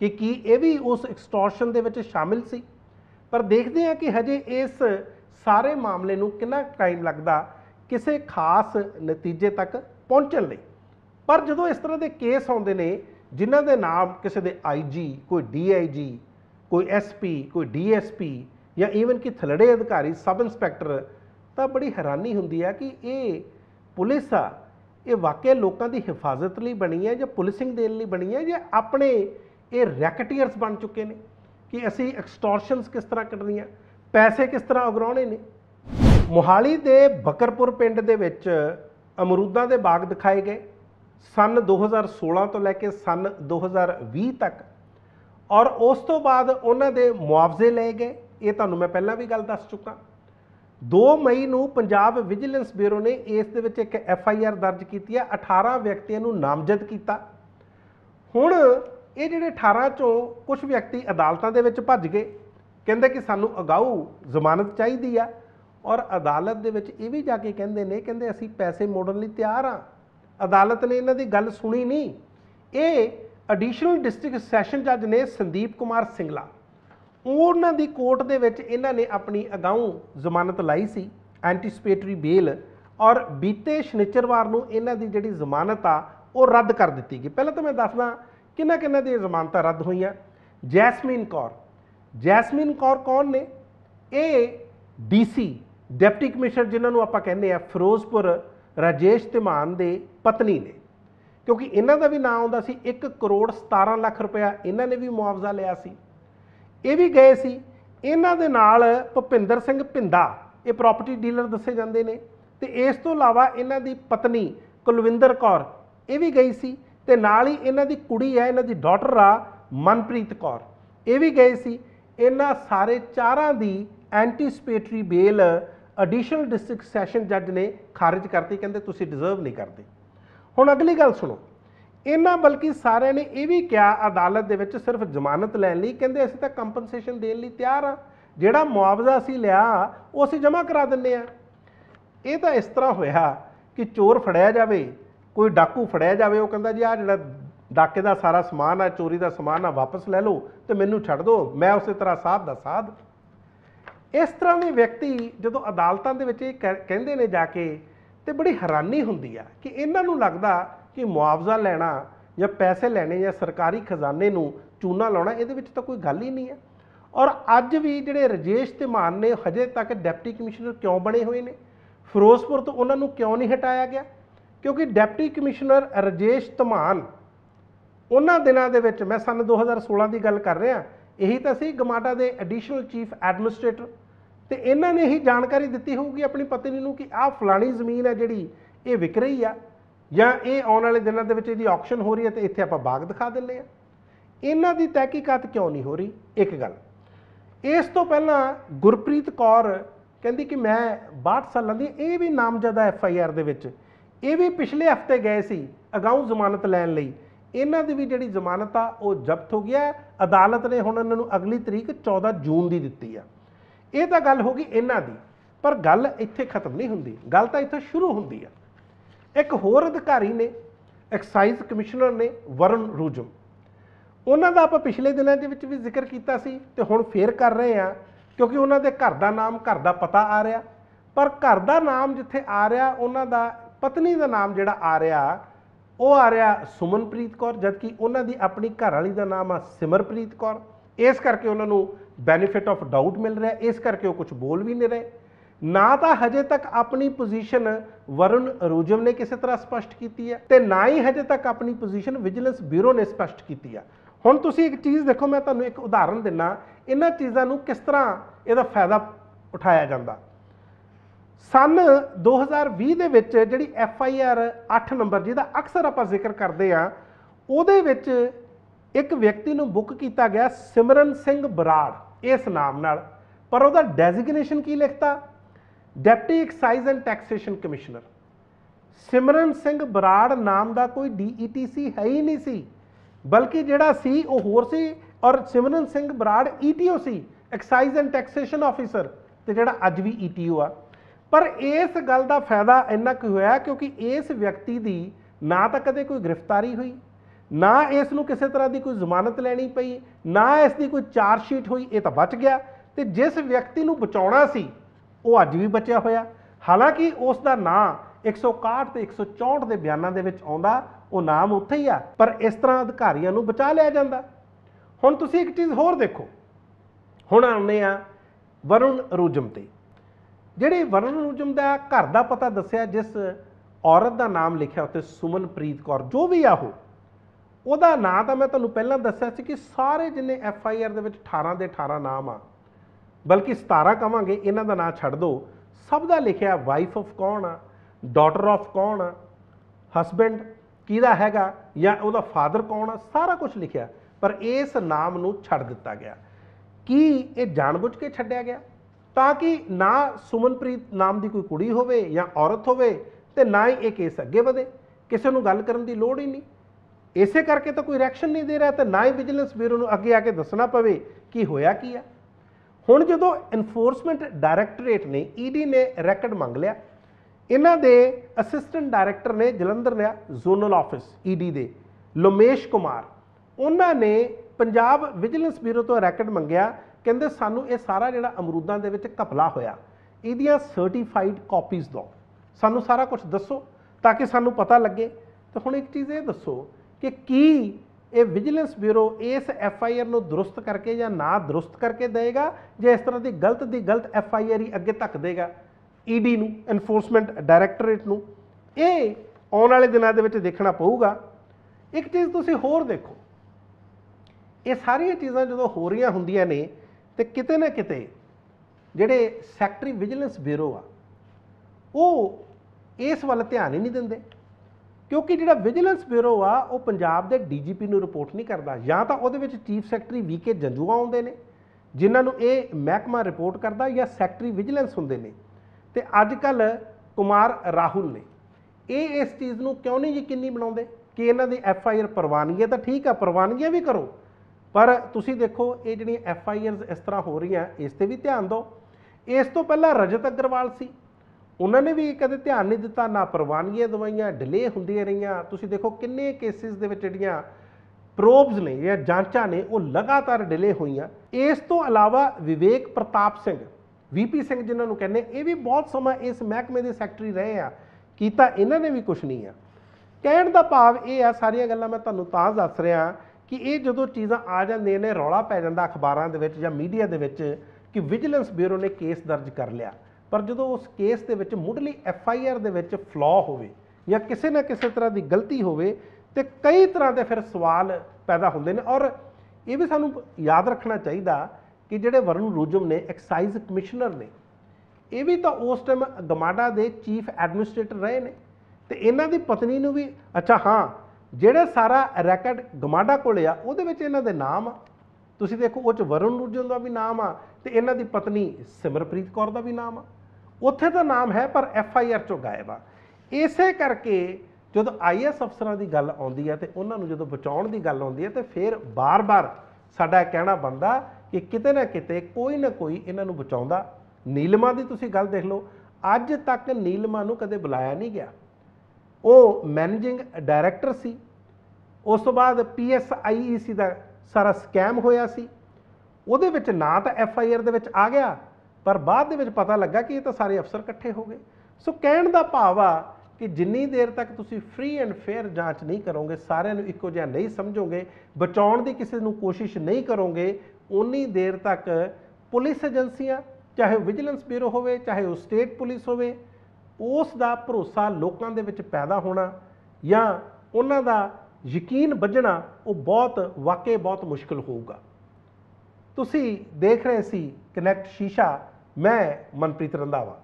ਕਿ ਕੀ ਇਹ ਵੀ ਉਸ ਐਕਸਟੋਰਸ਼ਨ ਦੇ ਵਿੱਚ ਸ਼ਾਮਿਲ ਸੀ ਪਰ ਦੇਖਦੇ ਆ ਕਿ ਹਜੇ ਇਸ ਸਾਰੇ ਮਾਮਲੇ ਨੂੰ ਕਿੰਨਾ ਟਾਈਮ ਲੱਗਦਾ ਕਿਸੇ ਖਾਸ ਨਤੀਜੇ ਤੱਕ ਪਹੁੰਚਣ ਲਈ ਪਰ ਜਦੋਂ ਇਸ ਤਰ੍ਹਾਂ ਦੇ ਕੇਸ ਆਉਂਦੇ ਨੇ ਜਿਨ੍ਹਾਂ ਦੇ ਨਾਮ ਕਿਸੇ ਦੇ ਆਈਜੀ ਕੋਈ ਡੀਆਈਜੀ ਕੋਈ ਐਸਪੀ ਕੋਈ ਡੀਐਸਪੀ ਜਾਂ ਈਵਨ ਕਿ ਥਲੜੇ ਅਧਿਕਾਰੀ ਸਬ ਇੰਸਪੈਕਟਰ ਤਾਂ ਬੜੀ ਹੈਰਾਨੀ ਹੁੰਦੀ ਹੈ ਕਿ ਇਹ ਪੁਲਿਸ ਆ ਇਹ ਵਾਕਿਆ ਲੋਕਾਂ ਦੀ ਹਿਫਾਜ਼ਤ ਲਈ ਬਣੀ ਹੈ ਜਾਂ ਪੁਲਿਸਿੰਗ ਦੇਣ ਲਈ ਬਣੀ ਹੈ ਜਾਂ ਆਪਣੇ ਇਹ ਰੈਕਟੀਅਰਸ ਬਣ ਚੁੱਕੇ ਨੇ ਕਿ ਅਸੀਂ ਐਕਸਟੋਰਸ਼ਨਸ ਕਿਸ ਤਰ੍ਹਾਂ ਕਰਨੀਆਂ ਪੈਸੇ ਕਿਸ ਤਰ੍ਹਾਂ ਉਗਰਾਉਣੇ ਨੇ ਮੋਹਾਲੀ ਦੇ ਬਕਰਪੁਰ ਪਿੰਡ ਦੇ ਵਿੱਚ ਅਮਰੂਦਾਂ ਦੇ ਬਾਗ ਦਿਖਾਏ ਗਏ ਸਨ 2016 ਤੋਂ ਲੈ ਕੇ ਸਨ 2020 ਤੱਕ ਔਰ ਉਸ ਤੋਂ ਬਾਅਦ ਉਹਨਾਂ ਦੇ ਮੁਆਵਜ਼ੇ ਲਏ ਗਏ ਇਹ ਤੁਹਾਨੂੰ ਮੈਂ ਪਹਿਲਾਂ ਵੀ ਗੱਲ ਦੱਸ ਚੁੱਕਾ 2 ਮਈ ਨੂੰ ਪੰਜਾਬ ਵਿਜੀਲੈਂਸ ਬਿਊਰੋ ਨੇ ਇਸ ਦੇ ਵਿੱਚ ਇੱਕ ਐਫ ਆਈ ਆਰ ਦਰਜ ਕੀਤੀ ਹੈ 18 ਵਿਅਕਤੀਆਂ ਨੂੰ ਨਾਮਜ਼ਦ ਕੀਤਾ ਹੁਣ ਇਹ ਜਿਹੜੇ 18 ਚੋਂ ਕੁਝ ਵਿਅਕਤੀ ਅਦਾਲਤਾਂ ਦੇ ਵਿੱਚ ਭੱਜ ਗਏ ਕਹਿੰਦੇ ਕਿ ਸਾਨੂੰ ਅਗਾਊ ਜ਼ਮਾਨਤ ਚਾਹੀਦੀ ਆ ਔਰ ਅਦਾਲਤ ਦੇ ਵਿੱਚ ਇਹ ਵੀ ਜਾ ਕੇ ਕਹਿੰਦੇ ਨੇ ਕਹਿੰਦੇ ਅਸੀਂ ਪੈਸੇ ਮੋੜਨ ਲਈ ਤਿਆਰ ਆ ਅਦਾਲਤ ਨੇ ਇਹਨਾਂ ਦੀ ਗੱਲ ਸੁਣੀ ਨਹੀਂ ਇਹ ਐਡੀਸ਼ਨਲ ਡਿਸਟ੍ਰਿਕਟ ਸੈਸ਼ਨ ਜੱਜ ਨੇ ਸੰਦੀਪ ਕੁਮਾਰ ਸਿੰਗਲਾ ਉਹਨਾਂ ਦੀ ਕੋਰਟ ਦੇ ਵਿੱਚ ਇਹਨਾਂ ਨੇ ਆਪਣੀ ਅਗਾਊਂ ਜ਼ਮਾਨਤ ਲਾਈ ਸੀ ਐਂਟੀਸਪੇਟਰੀ ਬੇਲ ਔਰ ਬੀਤੇ ਸ਼ਨੀਚਰਵਾਰ ਨੂੰ ਇਹਨਾਂ ਦੀ ਜਿਹੜੀ ਜ਼ਮਾਨਤ ਆ ਉਹ ਰੱਦ ਕਰ ਦਿੱਤੀ ਗਈ ਪਹਿਲਾਂ ਤਾਂ ਮੈਂ ਦੱਸਦਾ ਕਿੰਨਾ ਕਿੰਨਾ ਦੀ ਜ਼ਮਾਨਤਾਂ ਰੱਦ ਹੋਈਆਂ ਜੈਸਮੀਨ ਕੌਰ ਜੈਸਮੀਨ ਕੌਰ ਕੌਣ ਨੇ ਇਹ ਡੀਸੀ ਡਿਪਟੀ ਕਮਿਸ਼ਨਰ ਜਿਨ੍ਹਾਂ ਨੂੰ ਆਪਾਂ ਕਹਿੰਦੇ ਆ ਫਿਰੋਜ਼ਪੁਰ ਰਾਜੇਸ਼ ਧਿਮਾਨ ਦੇ ਪਤਨੀ ਨੇ ਕਿਉਂਕਿ ਇਹਨਾਂ ਦਾ ਵੀ ਨਾਂ ਆਉਂਦਾ ਸੀ 1 ਕਰੋੜ 17 ਲੱਖ ਰੁਪਇਆ ਇਹਨਾਂ ਨੇ ਵੀ ਮੁਆਵਜ਼ਾ ਲਿਆ ਸੀ ਇਹ ਵੀ ਗਏ ਸੀ ਇਹਨਾਂ ਦੇ ਨਾਲ ਭੁਪਿੰਦਰ ਸਿੰਘ ਪਿੰਦਾ ਇਹ ਪ੍ਰਾਪਰਟੀ ਡੀਲਰ ਦੱਸੇ ਜਾਂਦੇ ਨੇ ਤੇ ਇਸ ਤੋਂ ਇਲਾਵਾ ਇਹਨਾਂ ਦੀ ਪਤਨੀ ਕੁਲਵਿੰਦਰ ਕੌਰ ਇਹ ਵੀ ਗਈ ਸੀ ਤੇ ਨਾਲ ਹੀ ਇਹਨਾਂ ਦੀ ਕੁੜੀ ਹੈ ਇਹਨਾਂ ਦੀ ਡਾਟਰ ਆ ਮਨਪ੍ਰੀਤ ਕੌਰ ਇਹ ਵੀ ਗਏ ਸੀ ਇਹਨਾਂ ਸਾਰੇ ਚਾਰਾਂ ਦੀ anticipatory bail additional district session ਜੱਜ ਨੇ ਖਾਰਜ ਕਰਤੀ ਕਹਿੰਦੇ ਤੁਸੀਂ ਡਿਜ਼ਰਵ ਨਹੀਂ ਕਰਦੇ ਹੁਣ ਅਗਲੀ ਗੱਲ ਸੁਣੋ ਇਹਨਾਂ ਬਲਕਿ ਸਾਰਿਆਂ ਨੇ ਇਹ ਵੀ ਕਿਹਾ ਅਦਾਲਤ ਦੇ ਵਿੱਚ ਸਿਰਫ ਜ਼ਮਾਨਤ ਲੈਣ ਲਈ ਕਹਿੰਦੇ ਅਸੀਂ ਤਾਂ ਕੰਪਨਸੇਸ਼ਨ ਦੇਣ ਲਈ ਤਿਆਰ ਆ ਜਿਹੜਾ ਮੁਆਵਜ਼ਾ ਅਸੀਂ ਲਿਆ ਉਹ ਅਸੀਂ ਜਮ੍ਹਾਂ ਕਰਾ ਦਿੰਨੇ ਆ ਇਹ ਤਾਂ ਇਸ ਤਰ੍ਹਾਂ ਹੋਇਆ ਕਿ ਚੋਰ ਫੜਿਆ ਜਾਵੇ ਕੋਈ ਡਾਕੂ ਫੜਿਆ ਜਾਵੇ ਉਹ ਕਹਿੰਦਾ ਜੀ ਆ ਜਿਹੜਾ ਡਾਕੇ ਦਾ ਸਾਰਾ ਸਮਾਨ ਆ ਚੋਰੀ ਦਾ ਸਮਾਨ ਆ ਵਾਪਸ ਲੈ ਲਓ ਤੇ ਮੈਨੂੰ ਛੱਡ ਦਿਓ ਮੈਂ ਉਸੇ ਤਰ੍ਹਾਂ ਸਾਧ ਦਾ ਸਾਧ ਇਸ ਤਰ੍ਹਾਂ ਦੇ ਵਿਅਕਤੀ ਜਦੋਂ ਅਦਾਲਤਾਂ ਦੇ ਵਿੱਚ ਇਹ ਕਹਿੰਦੇ ਨੇ ਜਾ ਕੇ ਤੇ ਬੜੀ ਹੈਰਾਨੀ ਹੁੰਦੀ ਆ ਕਿ ਇਹਨਾਂ ਨੂੰ ਲੱਗਦਾ ਕਿ ਮੁਆਵਜ਼ਾ ਲੈਣਾ ਜਾਂ ਪੈਸੇ ਲੈਣੇ ਜਾਂ ਸਰਕਾਰੀ ਖਜ਼ਾਨੇ ਨੂੰ ਚੂਨਾ ਲਾਉਣਾ ਇਹਦੇ ਵਿੱਚ ਤਾਂ ਕੋਈ ਗੱਲ ਹੀ ਨਹੀਂ ਹੈ ਔਰ ਅੱਜ ਵੀ ਜਿਹੜੇ ਰਜੇਸ਼ ਤੇ ਮਾਨ ਨੇ ਹਜੇ ਤੱਕ ਡਿਪਟੀ ਕਮਿਸ਼ਨਰ ਕਿਉਂ ਬਣੇ ਹੋਏ ਨੇ ਫਿਰੋਜ਼ਪੁਰ ਤੋਂ ਉਹਨਾਂ ਨੂੰ ਕਿਉਂ ਨਹੀਂ ਹਟਾਇਆ ਗਿਆ ਕਿਉਂਕਿ ਡਿਪਟੀ ਕਮਿਸ਼ਨਰ ਰਜੇਸ਼ ਤਮਾਨ ਉਹਨਾਂ ਦਿਨਾਂ ਦੇ ਵਿੱਚ ਮੈਂ ਸਨ 2016 ਦੀ ਗੱਲ ਕਰ ਰਿਹਾ ਇਹੀ ਤਾਂ ਸੀ ਗਮਾਟਾ ਦੇ ਐਡੀਸ਼ਨਲ ਚੀਫ ਐਡਮਿਨਿਸਟ੍ਰੇਟਰ ਤੇ ਇਹਨਾਂ ਨੇ ਹੀ ਜਾਣਕਾਰੀ ਦਿੱਤੀ ਹੋਊਗੀ ਆਪਣੀ ਪਤਨੀ ਨੂੰ ਕਿ ਆਹ ਫਲਾਣੀ ਜ਼ਮੀਨ ਹੈ ਜਿਹੜੀ ਇਹ ਵਿਕ ਰਹੀ ਆ ਜਾਂ ਇਹ ਆਉਣ ਵਾਲੇ ਦਿਨਾਂ ਦੇ ਵਿੱਚ ਇਹਦੀ ਆਕਸ਼ਨ ਹੋ ਰਹੀ ਹੈ ਤੇ ਇੱਥੇ ਆਪਾਂ ਬਾਗ ਦਿਖਾ ਦਿੰਨੇ ਆ ਇਹਨਾਂ ਦੀ ਤਹਿਕੀਕਾਤ ਕਿਉਂ ਨਹੀਂ ਹੋ ਰਹੀ ਇੱਕ ਗੱਲ ਇਸ ਤੋਂ ਪਹਿਲਾਂ ਗੁਰਪ੍ਰੀਤ ਕੌਰ ਕਹਿੰਦੀ ਕਿ ਮੈਂ 62 ਸਾਲਾਂ ਦੀ ਇਹ ਵੀ ਨਾਮਜ਼ਦਾ ਐਫ ਆਈ ਆਰ ਦੇ ਵਿੱਚ ਇਹ ਵੀ ਪਿਛਲੇ ਹਫਤੇ ਗਏ ਸੀ ਅਗਾਊਂ ਜ਼ਮਾਨਤ ਲੈਣ ਲਈ ਇਹਨਾਂ ਦੀ ਵੀ ਜਿਹੜੀ ਜ਼ਮਾਨਤ ਆ ਉਹ ਜ਼ਬਤ ਹੋ ਗਿਆ ਅਦਾਲਤ ਨੇ ਹੁਣ ਇਹਨਾਂ ਨੂੰ ਅਗਲੀ ਤਰੀਕ 14 ਜੂਨ ਦੀ ਦਿੱਤੀ ਆ ਇਹ ਤਾਂ ਗੱਲ ਹੋ ਗਈ ਇਹਨਾਂ ਦੀ ਪਰ ਗੱਲ ਇੱਥੇ ਖਤਮ ਨਹੀਂ ਹੁੰਦੀ ਗੱਲ ਤਾਂ ਇੱਥੇ ਸ਼ੁਰੂ ਹੁੰਦੀ ਆ ਇੱਕ ਹੋਰ ਅਧਿਕਾਰੀ ਨੇ ਐਕਸਾਈਜ਼ ਕਮਿਸ਼ਨਰ ਨੇ ਵਰਨ ਰੂਜਮ ਉਹਨਾਂ ਦਾ ਆਪਾਂ ਪਿਛਲੇ ਦਿਨਾਂ ਦੇ ਵਿੱਚ ਵੀ ਜ਼ਿਕਰ ਕੀਤਾ ਸੀ ਤੇ ਹੁਣ ਫੇਰ ਕਰ ਰਹੇ ਆ ਕਿਉਂਕਿ ਉਹਨਾਂ ਦੇ ਘਰ ਦਾ ਨਾਮ ਘਰ ਦਾ ਪਤਾ ਆ ਰਿਹਾ ਪਰ ਘਰ ਦਾ ਨਾਮ ਜਿੱਥੇ ਆ ਰਿਹਾ ਉਹਨਾਂ ਦਾ ਪਤਨੀ ਦਾ ਨਾਮ ਜਿਹੜਾ ਆ ਰਿਹਾ ਉਹ ਆ ਰਿਹਾ ਸੁਮਨਪ੍ਰੀਤ ਕੌਰ ਜਦਕਿ ਉਹਨਾਂ ਦੀ ਆਪਣੀ ਘਰ ਵਾਲੀ ਦਾ ਨਾਮ ਆ ਸਿਮਰਪ੍ਰੀਤ ਕੌਰ ਇਸ ਕਰਕੇ ਉਹਨਾਂ ਨੂੰ ਬੈਨੀਫਿਟ ਆਫ ਡਾਊਟ ਮਿਲ ਰਿਹਾ ਇਸ ਕਰਕੇ ਉਹ ਕੁਝ ਬੋਲ ਵੀ ਨਹੀਂ ਰਹੇ ਨਾ ਤਾਂ ਹਜੇ ਤੱਕ ਆਪਣੀ ਪੋਜੀਸ਼ਨ ਵਰੁਣ ਰੋਜਮ ਨੇ ਕਿਸੇ ਤਰ੍ਹਾਂ ਸਪਸ਼ਟ ਕੀਤੀ ਹੈ ਤੇ ਨਾ ਹੀ ਹਜੇ ਤੱਕ ਆਪਣੀ ਪੋਜੀਸ਼ਨ ਵਿਜੀਲੈਂਸ ਬਿਊਰੋ ਨੇ ਸਪਸ਼ਟ ਕੀਤੀ ਹੈ ਹੁਣ ਤੁਸੀਂ ਇੱਕ ਚੀਜ਼ ਦੇਖੋ ਮੈਂ ਤੁਹਾਨੂੰ ਇੱਕ ਉਦਾਹਰਨ ਦਿੰਨਾ ਇਹਨਾਂ ਚੀਜ਼ਾਂ ਨੂੰ ਕਿਸ ਤਰ੍ਹਾਂ ਇਹਦਾ ਫਾਇਦਾ ਉਠਾਇਆ ਜਾਂਦਾ ਸਨ 2020 ਦੇ ਵਿੱਚ ਜਿਹੜੀ ਐਫ ਆਈ ਆਰ 8 ਨੰਬਰ ਜਿਹਦਾ ਅਕਸਰ ਆਪਾਂ ਜ਼ਿਕਰ ਕਰਦੇ ਆ ਉਹਦੇ ਵਿੱਚ ਇੱਕ ਵਿਅਕਤੀ ਨੂੰ ਬੁੱਕ ਕੀਤਾ ਗਿਆ ਸਿਮਰਨ ਸਿੰਘ ਬਰਾੜ ਇਸ ਨਾਮ ਨਾਲ ਪਰ ਉਹਦਾ ਡੈਜ਼ਿਗਨੇਸ਼ਨ ਕੀ ਲਿਖਤਾ deputy excise and taxation commissioner Simran Singh Brar ਨਾਮ ਦਾ ਕੋਈ ਡੀਈਟੀਸੀ ਹੈ ਹੀ ਨਹੀਂ ਸੀ ਬਲਕਿ ਜਿਹੜਾ ਸੀ ਉਹ ਹੋਰ ਸੀ ਔਰ ਸਿਮਰਨ ਸਿੰਘ ਬਰਾੜ ਈਟੀਓ ਸੀ ਐਕਸਾਈਜ਼ ਐਂਡ ਟੈਕਸੇਸ਼ਨ ਆਫੀਸਰ ਤੇ ਜਿਹੜਾ ਅੱਜ ਵੀ ਈਟੀਓ ਆ ਪਰ ਇਸ ਗੱਲ ਦਾ ਫਾਇਦਾ ਇੰਨਾ ਕਿ ਹੋਇਆ ਕਿਉਂਕਿ ਇਸ ਵਿਅਕਤੀ ਦੀ ਨਾ ਤਾਂ ਕਦੇ ਕੋਈ ਗ੍ਰਿਫਤਾਰੀ ਹੋਈ ਨਾ ਇਸ ਨੂੰ ਕਿਸੇ ਤਰ੍ਹਾਂ ਦੀ ਕੋਈ ਜ਼ਮਾਨਤ ਲੈਣੀ ਪਈ ਨਾ ਇਸ ਦੀ ਕੋਈ ਚਾਰਜ ਸ਼ੀਟ ਹੋਈ ਇਹ ਤਾਂ ਬਚ ਗਿਆ ਤੇ ਜਿਸ ਵਿਅਕਤੀ ਨੂੰ ਬਚਾਉਣਾ ਸੀ ਉਹ ਅੱਜ ਵੀ ਬਚਿਆ ਹੋਇਆ ਹਾਲਾਂਕਿ ਉਸ ਦਾ ਨਾਮ 161 ਤੇ 164 ਦੇ ਬਿਆਨਾਂ ਦੇ ਵਿੱਚ ਆਉਂਦਾ ਉਹ ਨਾਮ ਉੱਥੇ ਹੀ ਆ ਪਰ ਇਸ ਤਰ੍ਹਾਂ ਅਧਿਕਾਰੀਆਂ ਨੂੰ ਬਚਾ ਲਿਆ ਜਾਂਦਾ ਹੁਣ ਤੁਸੀਂ ਇੱਕ ਚੀਜ਼ ਹੋਰ ਦੇਖੋ ਹੁਣ ਆਉਂਦੇ ਆ ਵਰੁਣ ਰੂਜਮ ਤੇ ਜਿਹੜੇ ਵਰੁਣ ਰੂਜਮ ਦਾ ਘਰ ਦਾ ਪਤਾ ਦੱਸਿਆ ਜਿਸ ਔਰਤ ਦਾ ਨਾਮ ਲਿਖਿਆ ਉੱਤੇ ਸੁਮਨਪ੍ਰੀਤ ਕੌਰ ਜੋ ਵੀ ਆ ਉਹ ਉਹਦਾ ਨਾਂ ਤਾਂ ਮੈਂ ਤੁਹਾਨੂੰ ਪਹਿਲਾਂ ਦੱਸਿਆ ਸੀ ਕਿ ਸਾਰੇ ਜਿੰਨੇ ਐਫ ਆਈ ਆਰ ਦੇ ਵਿੱਚ 18 ਦੇ 18 ਨਾਮ ਆ ਬਲਕਿ 17 ਕਵਾਂਗੇ ਇਹਨਾਂ ਦਾ ਨਾਂ ਛੱਡ ਦਿਓ ਸਭ ਦਾ ਲਿਖਿਆ ਵਾਈਫ ਆਫ ਕੌਣ ਆ ਡਾਟਰ ਆਫ ਕੌਣ ਆ ਹਸਬੰਡ ਕਿਹਦਾ ਹੈਗਾ ਜਾਂ ਉਹਦਾ ਫਾਦਰ ਕੌਣ ਆ ਸਾਰਾ ਕੁਝ ਲਿਖਿਆ ਪਰ ਇਸ ਨਾਮ ਨੂੰ ਛੱਡ ਦਿੱਤਾ ਗਿਆ ਕੀ ਇਹ ਜਾਣਬੁੱਝ ਕੇ ਛੱਡਿਆ ਗਿਆ ਤਾਂ ਕਿ ਨਾ ਸੁਮਨਪ੍ਰੀਤ ਨਾਮ ਦੀ ਕੋਈ ਕੁੜੀ ਹੋਵੇ ਜਾਂ ਔਰਤ ਹੋਵੇ ਤੇ ਨਾ ਹੀ ਇਹ ਕੇਸ ਅੱਗੇ ਵਧੇ ਕਿਸੇ ਨੂੰ ਗੱਲ ਕਰਨ ਦੀ ਲੋੜ ਹੀ ਨਹੀਂ ਇਸੇ ਕਰਕੇ ਤਾਂ ਕੋਈ ਰਿਐਕਸ਼ਨ ਨਹੀਂ ਦੇ ਰਿਹਾ ਤੇ ਨਾ ਹੀ ਵਿਜੀਲੈਂਸ ਬਿਊਰੋ ਨੂੰ ਅੱਗੇ ਆ ਕੇ ਦੱਸਣਾ ਪਵੇ ਕਿ ਹੋਇਆ ਕੀ ਆ ਹੁਣ ਜਦੋਂ ਐਨਫੋਰਸਮੈਂਟ ਡਾਇਰੈਕਟੋਰੇਟ ਨੇ ਈਡੀ e ਨੇ ਰੈਕਡ ਮੰਗ ਲਿਆ ਇਹਨਾਂ ਦੇ ਅਸਿਸਟੈਂਟ ਡਾਇਰੈਕਟਰ ਨੇ ਜਲੰਧਰ ਦਾ ਜ਼ੋਨਲ ਆਫਿਸ ਈਡੀ ਦੇ ਲੋਮੇਸ਼ ਕੁਮਾਰ ਉਹਨਾਂ ਨੇ ਪੰਜਾਬ ਵਿਜੀਲੈਂਸ ਬਿਊਰੋ ਤੋਂ ਰੈਕਡ ਮੰਗਿਆ ਕਹਿੰਦੇ ਸਾਨੂੰ ਇਹ ਸਾਰਾ ਜਿਹੜਾ ਅਮਰੂਦਾਂ ਦੇ ਵਿੱਚ ਘਪਲਾ ਹੋਇਆ ਇਹਦੀਆਂ ਸਰਟੀਫਾਈਡ ਕਾਪੀਜ਼ ਦੋ ਸਾਨੂੰ ਸਾਰਾ ਕੁਝ ਦੱਸੋ ਤਾਂ ਕਿ ਸਾਨੂੰ ਪਤਾ ਲੱਗੇ ਤੇ ਹੁਣ ਇੱਕ ਚੀਜ਼ ਇਹ ਦੱਸੋ ਕਿ ਕੀ ਇਹ ਵਿਜੀਲੈਂਸ ਬਿਊਰੋ ਇਸ ਐਫ ਆਈ ਆਰ ਨੂੰ ਦਰੁਸਤ ਕਰਕੇ ਜਾਂ ਨਾ ਦਰੁਸਤ ਕਰਕੇ ਦੇਗਾ ਜੇ ਇਸ ਤਰ੍ਹਾਂ ਦੀ ਗਲਤ ਦੀ ਗਲਤ ਐਫ ਆਈ ਆਰ ਹੀ ਅੱਗੇ ਧੱਕ ਦੇਗਾ ਈਡੀ e ਨੂੰ ਐਨਫੋਰਸਮੈਂਟ ਡਾਇਰੈਕਟੋਰੇਟ ਨੂੰ ਇਹ ਆਉਣ ਵਾਲੇ ਦਿਨਾਂ ਦੇ ਵਿੱਚ ਦੇਖਣਾ ਪਊਗਾ ਇੱਕ ਚੀਜ਼ ਤੁਸੀਂ ਹੋਰ ਦੇਖੋ ਇਹ ਸਾਰੀਆਂ ਚੀਜ਼ਾਂ ਜਦੋਂ ਹੋ ਰਹੀਆਂ ਹੁੰਦੀਆਂ ਨੇ ਤੇ ਕਿਤੇ ਨਾ ਕਿਤੇ ਜਿਹੜੇ ਸੈਕਟਰੀ ਵਿਜੀਲੈਂਸ ਬਿਊਰੋ ਆ ਉਹ ਇਸ ਵੱਲ ਧਿਆਨ ਹੀ ਨਹੀਂ ਦਿੰਦੇ ਕਿਉਂਕਿ ਜਿਹੜਾ ਵਿਜੀਲੈਂਸ ਬਿਊਰੋ ਆ ਉਹ ਪੰਜਾਬ ਦੇ ਡੀਜੀਪੀ ਨੂੰ ਰਿਪੋਰਟ ਨਹੀਂ ਕਰਦਾ ਜਾਂ ਤਾਂ ਉਹਦੇ ਵਿੱਚ ਚੀਫ ਸੈਕਟਰੀ ਵੀਕੇ ਜੰਜੂਆ ਆਉਂਦੇ ਨੇ ਜਿਨ੍ਹਾਂ ਨੂੰ ਇਹ ਮਹਿਕਮਾ ਰਿਪੋਰਟ ਕਰਦਾ ਜਾਂ ਸੈਕਟਰੀ ਵਿਜੀਲੈਂਸ ਹੁੰਦੇ ਨੇ ਤੇ ਅੱਜ ਕੱਲ ਕੁਮਾਰ ਰਾਹੁਲ ਨੇ ਇਹ ਇਸ ਚੀਜ਼ ਨੂੰ ਕਿਉਂ ਨਹੀਂ ਯਕੀਨੀ ਬਣਾਉਂਦੇ ਕਿ ਇਹਨਾਂ ਦੀ ਐਫ ਆਈ ਆਰ ਪ੍ਰਵਾਨਗੀ ਹੈ ਤਾਂ ਠੀਕ ਆ ਪ੍ਰਵਾਨਗੀਆਂ ਵੀ ਕਰੋ ਪਰ ਤੁਸੀਂ ਦੇਖੋ ਇਹ ਜਿਹੜੀਆਂ ਐਫ ਆਈ ਆਰਸ ਇਸ ਤਰ੍ਹਾਂ ਹੋ ਰਹੀਆਂ ਇਸ ਤੇ ਵੀ ਧਿਆਨ ਦਿਓ ਇਸ ਤੋਂ ਪਹਿਲਾਂ ਰਜਤ ਅਗਰਵਾਲ ਸੀ ਉਹਨਾਂ ਨੇ ਵੀ ਕਦੇ ਧਿਆਨ ਨਹੀਂ ਦਿੱਤਾ ਨਾ ਪ੍ਰਵਾਨਗੀਆਂ ਦਵਾਈਆਂ ਡਿਲੇ ਹੁੰਦੀਆਂ ਰਹੀਆਂ ਤੁਸੀਂ ਦੇਖੋ ਕਿੰਨੇ ਕੇਸਿਸ ਦੇ ਵਿੱਚ ਜਿਹੜੀਆਂ ਪ੍ਰੋਬਸ ਨੇ ਜਾਂ ਜਾਂਚਾਂ ਨੇ ਉਹ ਲਗਾਤਾਰ ਡਿਲੇ ਹੋਈਆਂ ਇਸ ਤੋਂ ਇਲਾਵਾ ਵਿਵੇਕ ਪ੍ਰਤਾਪ ਸਿੰਘ ਵੀਪੀ ਸਿੰਘ ਜਿਨ੍ਹਾਂ ਨੂੰ ਕਹਿੰਦੇ ਇਹ ਵੀ ਬਹੁਤ ਸਮਾਂ ਇਸ ਮਹਿਕਮੇ ਦੇ ਸੈਕਟਰੀ ਰਹੇ ਆ ਕੀਤਾ ਇਹਨਾਂ ਨੇ ਵੀ ਕੁਝ ਨਹੀਂ ਆ ਕਹਿਣ ਦਾ ਭਾਵ ਇਹ ਆ ਸਾਰੀਆਂ ਗੱਲਾਂ ਮੈਂ ਤੁਹਾਨੂੰ ਤਾਂ ਦੱਸ ਰਿਹਾ ਕਿ ਇਹ ਜਦੋਂ ਚੀਜ਼ਾਂ ਆ ਜਾਂਦੀਆਂ ਨੇ ਰੌਲਾ ਪੈ ਜਾਂਦਾ ਅਖਬਾਰਾਂ ਦੇ ਵਿੱਚ ਜਾਂ ਮੀਡੀਆ ਦੇ ਵਿੱਚ ਕਿ ਵਿਜੀਲੈਂਸ ਬਿਊਰੋ ਨੇ ਕੇਸ ਦਰਜ ਕਰ ਲਿਆ ਪਰ ਜਦੋਂ ਉਸ ਕੇਸ ਦੇ ਵਿੱਚ ਮੁੱਢਲੀ ਐਫ ਆਈ ਆਰ ਦੇ ਵਿੱਚ ਫਲੋ ਹੋਵੇ ਜਾਂ ਕਿਸੇ ਨਾ ਕਿਸੇ ਤਰ੍ਹਾਂ ਦੀ ਗਲਤੀ ਹੋਵੇ ਤੇ ਕਈ ਤਰ੍ਹਾਂ ਦੇ ਫਿਰ ਸਵਾਲ ਪੈਦਾ ਹੁੰਦੇ ਨੇ ਔਰ ਇਹ ਵੀ ਸਾਨੂੰ ਯਾਦ ਰੱਖਣਾ ਚਾਹੀਦਾ ਕਿ ਜਿਹੜੇ ਵਰਨ ਰੂਜਮ ਨੇ ਐਕਸਾਈਜ਼ ਕਮਿਸ਼ਨਰ ਨੇ ਇਹ ਵੀ ਤਾਂ ਉਸ ਟਾਈਮ ਗਮਾਡਾ ਦੇ ਚੀਫ ਐਡਮਿਨਿਸਟ੍ਰੇਟਰ ਰਹੇ ਨੇ ਤੇ ਇਹਨਾਂ ਦੀ ਪਤਨੀ ਨੂੰ ਵੀ ਅੱਛਾ ਹਾਂ ਜਿਹੜਾ ਸਾਰਾ ਰੈਕਡ ਗਮਾਡਾ ਕੋਲ ਆ ਉਹਦੇ ਵਿੱਚ ਇਹਨਾਂ ਦੇ ਨਾਮ ਆ ਤੁਸੀਂ ਦੇਖੋ ਉਹ ਚ ਵਰੁਣ ਰੁਜਨ ਦਾ ਵੀ ਨਾਮ ਆ ਤੇ ਇਹਨਾਂ ਦੀ ਪਤਨੀ ਸਿਮਰਪ੍ਰੀਤ ਕੌਰ ਦਾ ਵੀ ਨਾਮ ਆ ਉੱਥੇ ਤਾਂ ਨਾਮ ਹੈ ਪਰ ਐਫ ਆਈ ਆਰ ਚੋਂ ਗਾਇਬ ਆ ਇਸੇ ਕਰਕੇ ਜਦੋਂ ਆਈਐਸ ਅਫਸਰਾਂ ਦੀ ਗੱਲ ਆਉਂਦੀ ਹੈ ਤੇ ਉਹਨਾਂ ਨੂੰ ਜਦੋਂ ਬਚਾਉਣ ਦੀ ਗੱਲ ਆਉਂਦੀ ਹੈ ਤੇ ਫਿਰ ਬਾਰ-ਬਾਰ ਸਾਡਾ ਕਹਿਣਾ ਬੰਦਾ ਕਿ ਕਿਤੇ ਨਾ ਕਿਤੇ ਕੋਈ ਨਾ ਕੋਈ ਇਹਨਾਂ ਨੂੰ ਬਚਾਉਂਦਾ ਨੀਲਮਾ ਦੀ ਤੁਸੀਂ ਗੱਲ ਦੇਖ ਲਓ ਅੱਜ ਤੱਕ ਨੀਲਮਾ ਨੂੰ ਕਦੇ ਬੁਲਾਇਆ ਨਹੀਂ ਗਿਆ ਉਹ ਮੈਨੇਜਿੰਗ ਡਾਇਰੈਕਟਰ ਸੀ ਉਸ ਤੋਂ ਬਾਅਦ ਪੀਐਸਆਈਈਸੀ e ਦਾ ਸਾਰਾ ਸਕੈਮ ਹੋਇਆ ਸੀ ਉਹਦੇ ਵਿੱਚ ਨਾ ਤਾਂ ਐਫ ਆਈ ਆਰ ਦੇ ਵਿੱਚ ਆ ਗਿਆ ਪਰ ਬਾਅਦ ਦੇ ਵਿੱਚ ਪਤਾ ਲੱਗਾ ਕਿ ਇਹ ਤਾਂ ਸਾਰੇ ਅਫਸਰ ਇਕੱਠੇ ਹੋ ਗਏ ਸੋ ਕਹਿਣ ਦਾ ਭਾਵ ਆ ਕਿ ਜਿੰਨੀ ਦੇਰ ਤੱਕ ਤੁਸੀਂ ਫ੍ਰੀ ਐਂਡ ਫੇਅਰ ਜਾਂਚ ਨਹੀਂ ਕਰੋਗੇ ਸਾਰਿਆਂ ਨੂੰ ਇੱਕੋ ਜਿਹਾ ਨਹੀਂ ਸਮਝੋਗੇ ਬਚਾਉਣ ਦੀ ਕਿਸੇ ਨੂੰ ਕੋਸ਼ਿਸ਼ ਨਹੀਂ ਕਰੋਗੇ ਉਨੀ ਦੇਰ ਤੱਕ ਪੁਲਿਸ ਏਜੰਸੀਆਂ ਚਾਹੇ ਵਿਜੀਲੈਂਸ ਬਿਊਰੋ ਹੋਵੇ ਚਾਹੇ ਉਹ ਸਟੇਟ ਪੁਲਿਸ ਹੋਵੇ ਉਸ ਦਾ ਭਰੋਸਾ ਲੋਕਾਂ ਦੇ ਵਿੱਚ ਪੈਦਾ ਹੋਣਾ ਜਾਂ ਉਹਨਾਂ ਦਾ ਯਕੀਨ ਬੱਝਣਾ ਉਹ ਬਹੁਤ ਵਾਕਈ ਬਹੁਤ ਮੁਸ਼ਕਲ ਹੋਊਗਾ ਤੁਸੀਂ ਦੇਖ ਰਹੇ ਸੀ ਕਨੈਕਟ ਸ਼ੀਸ਼ਾ ਮੈਂ ਮਨਪ੍ਰੀਤ ਰੰਦਾਵਾ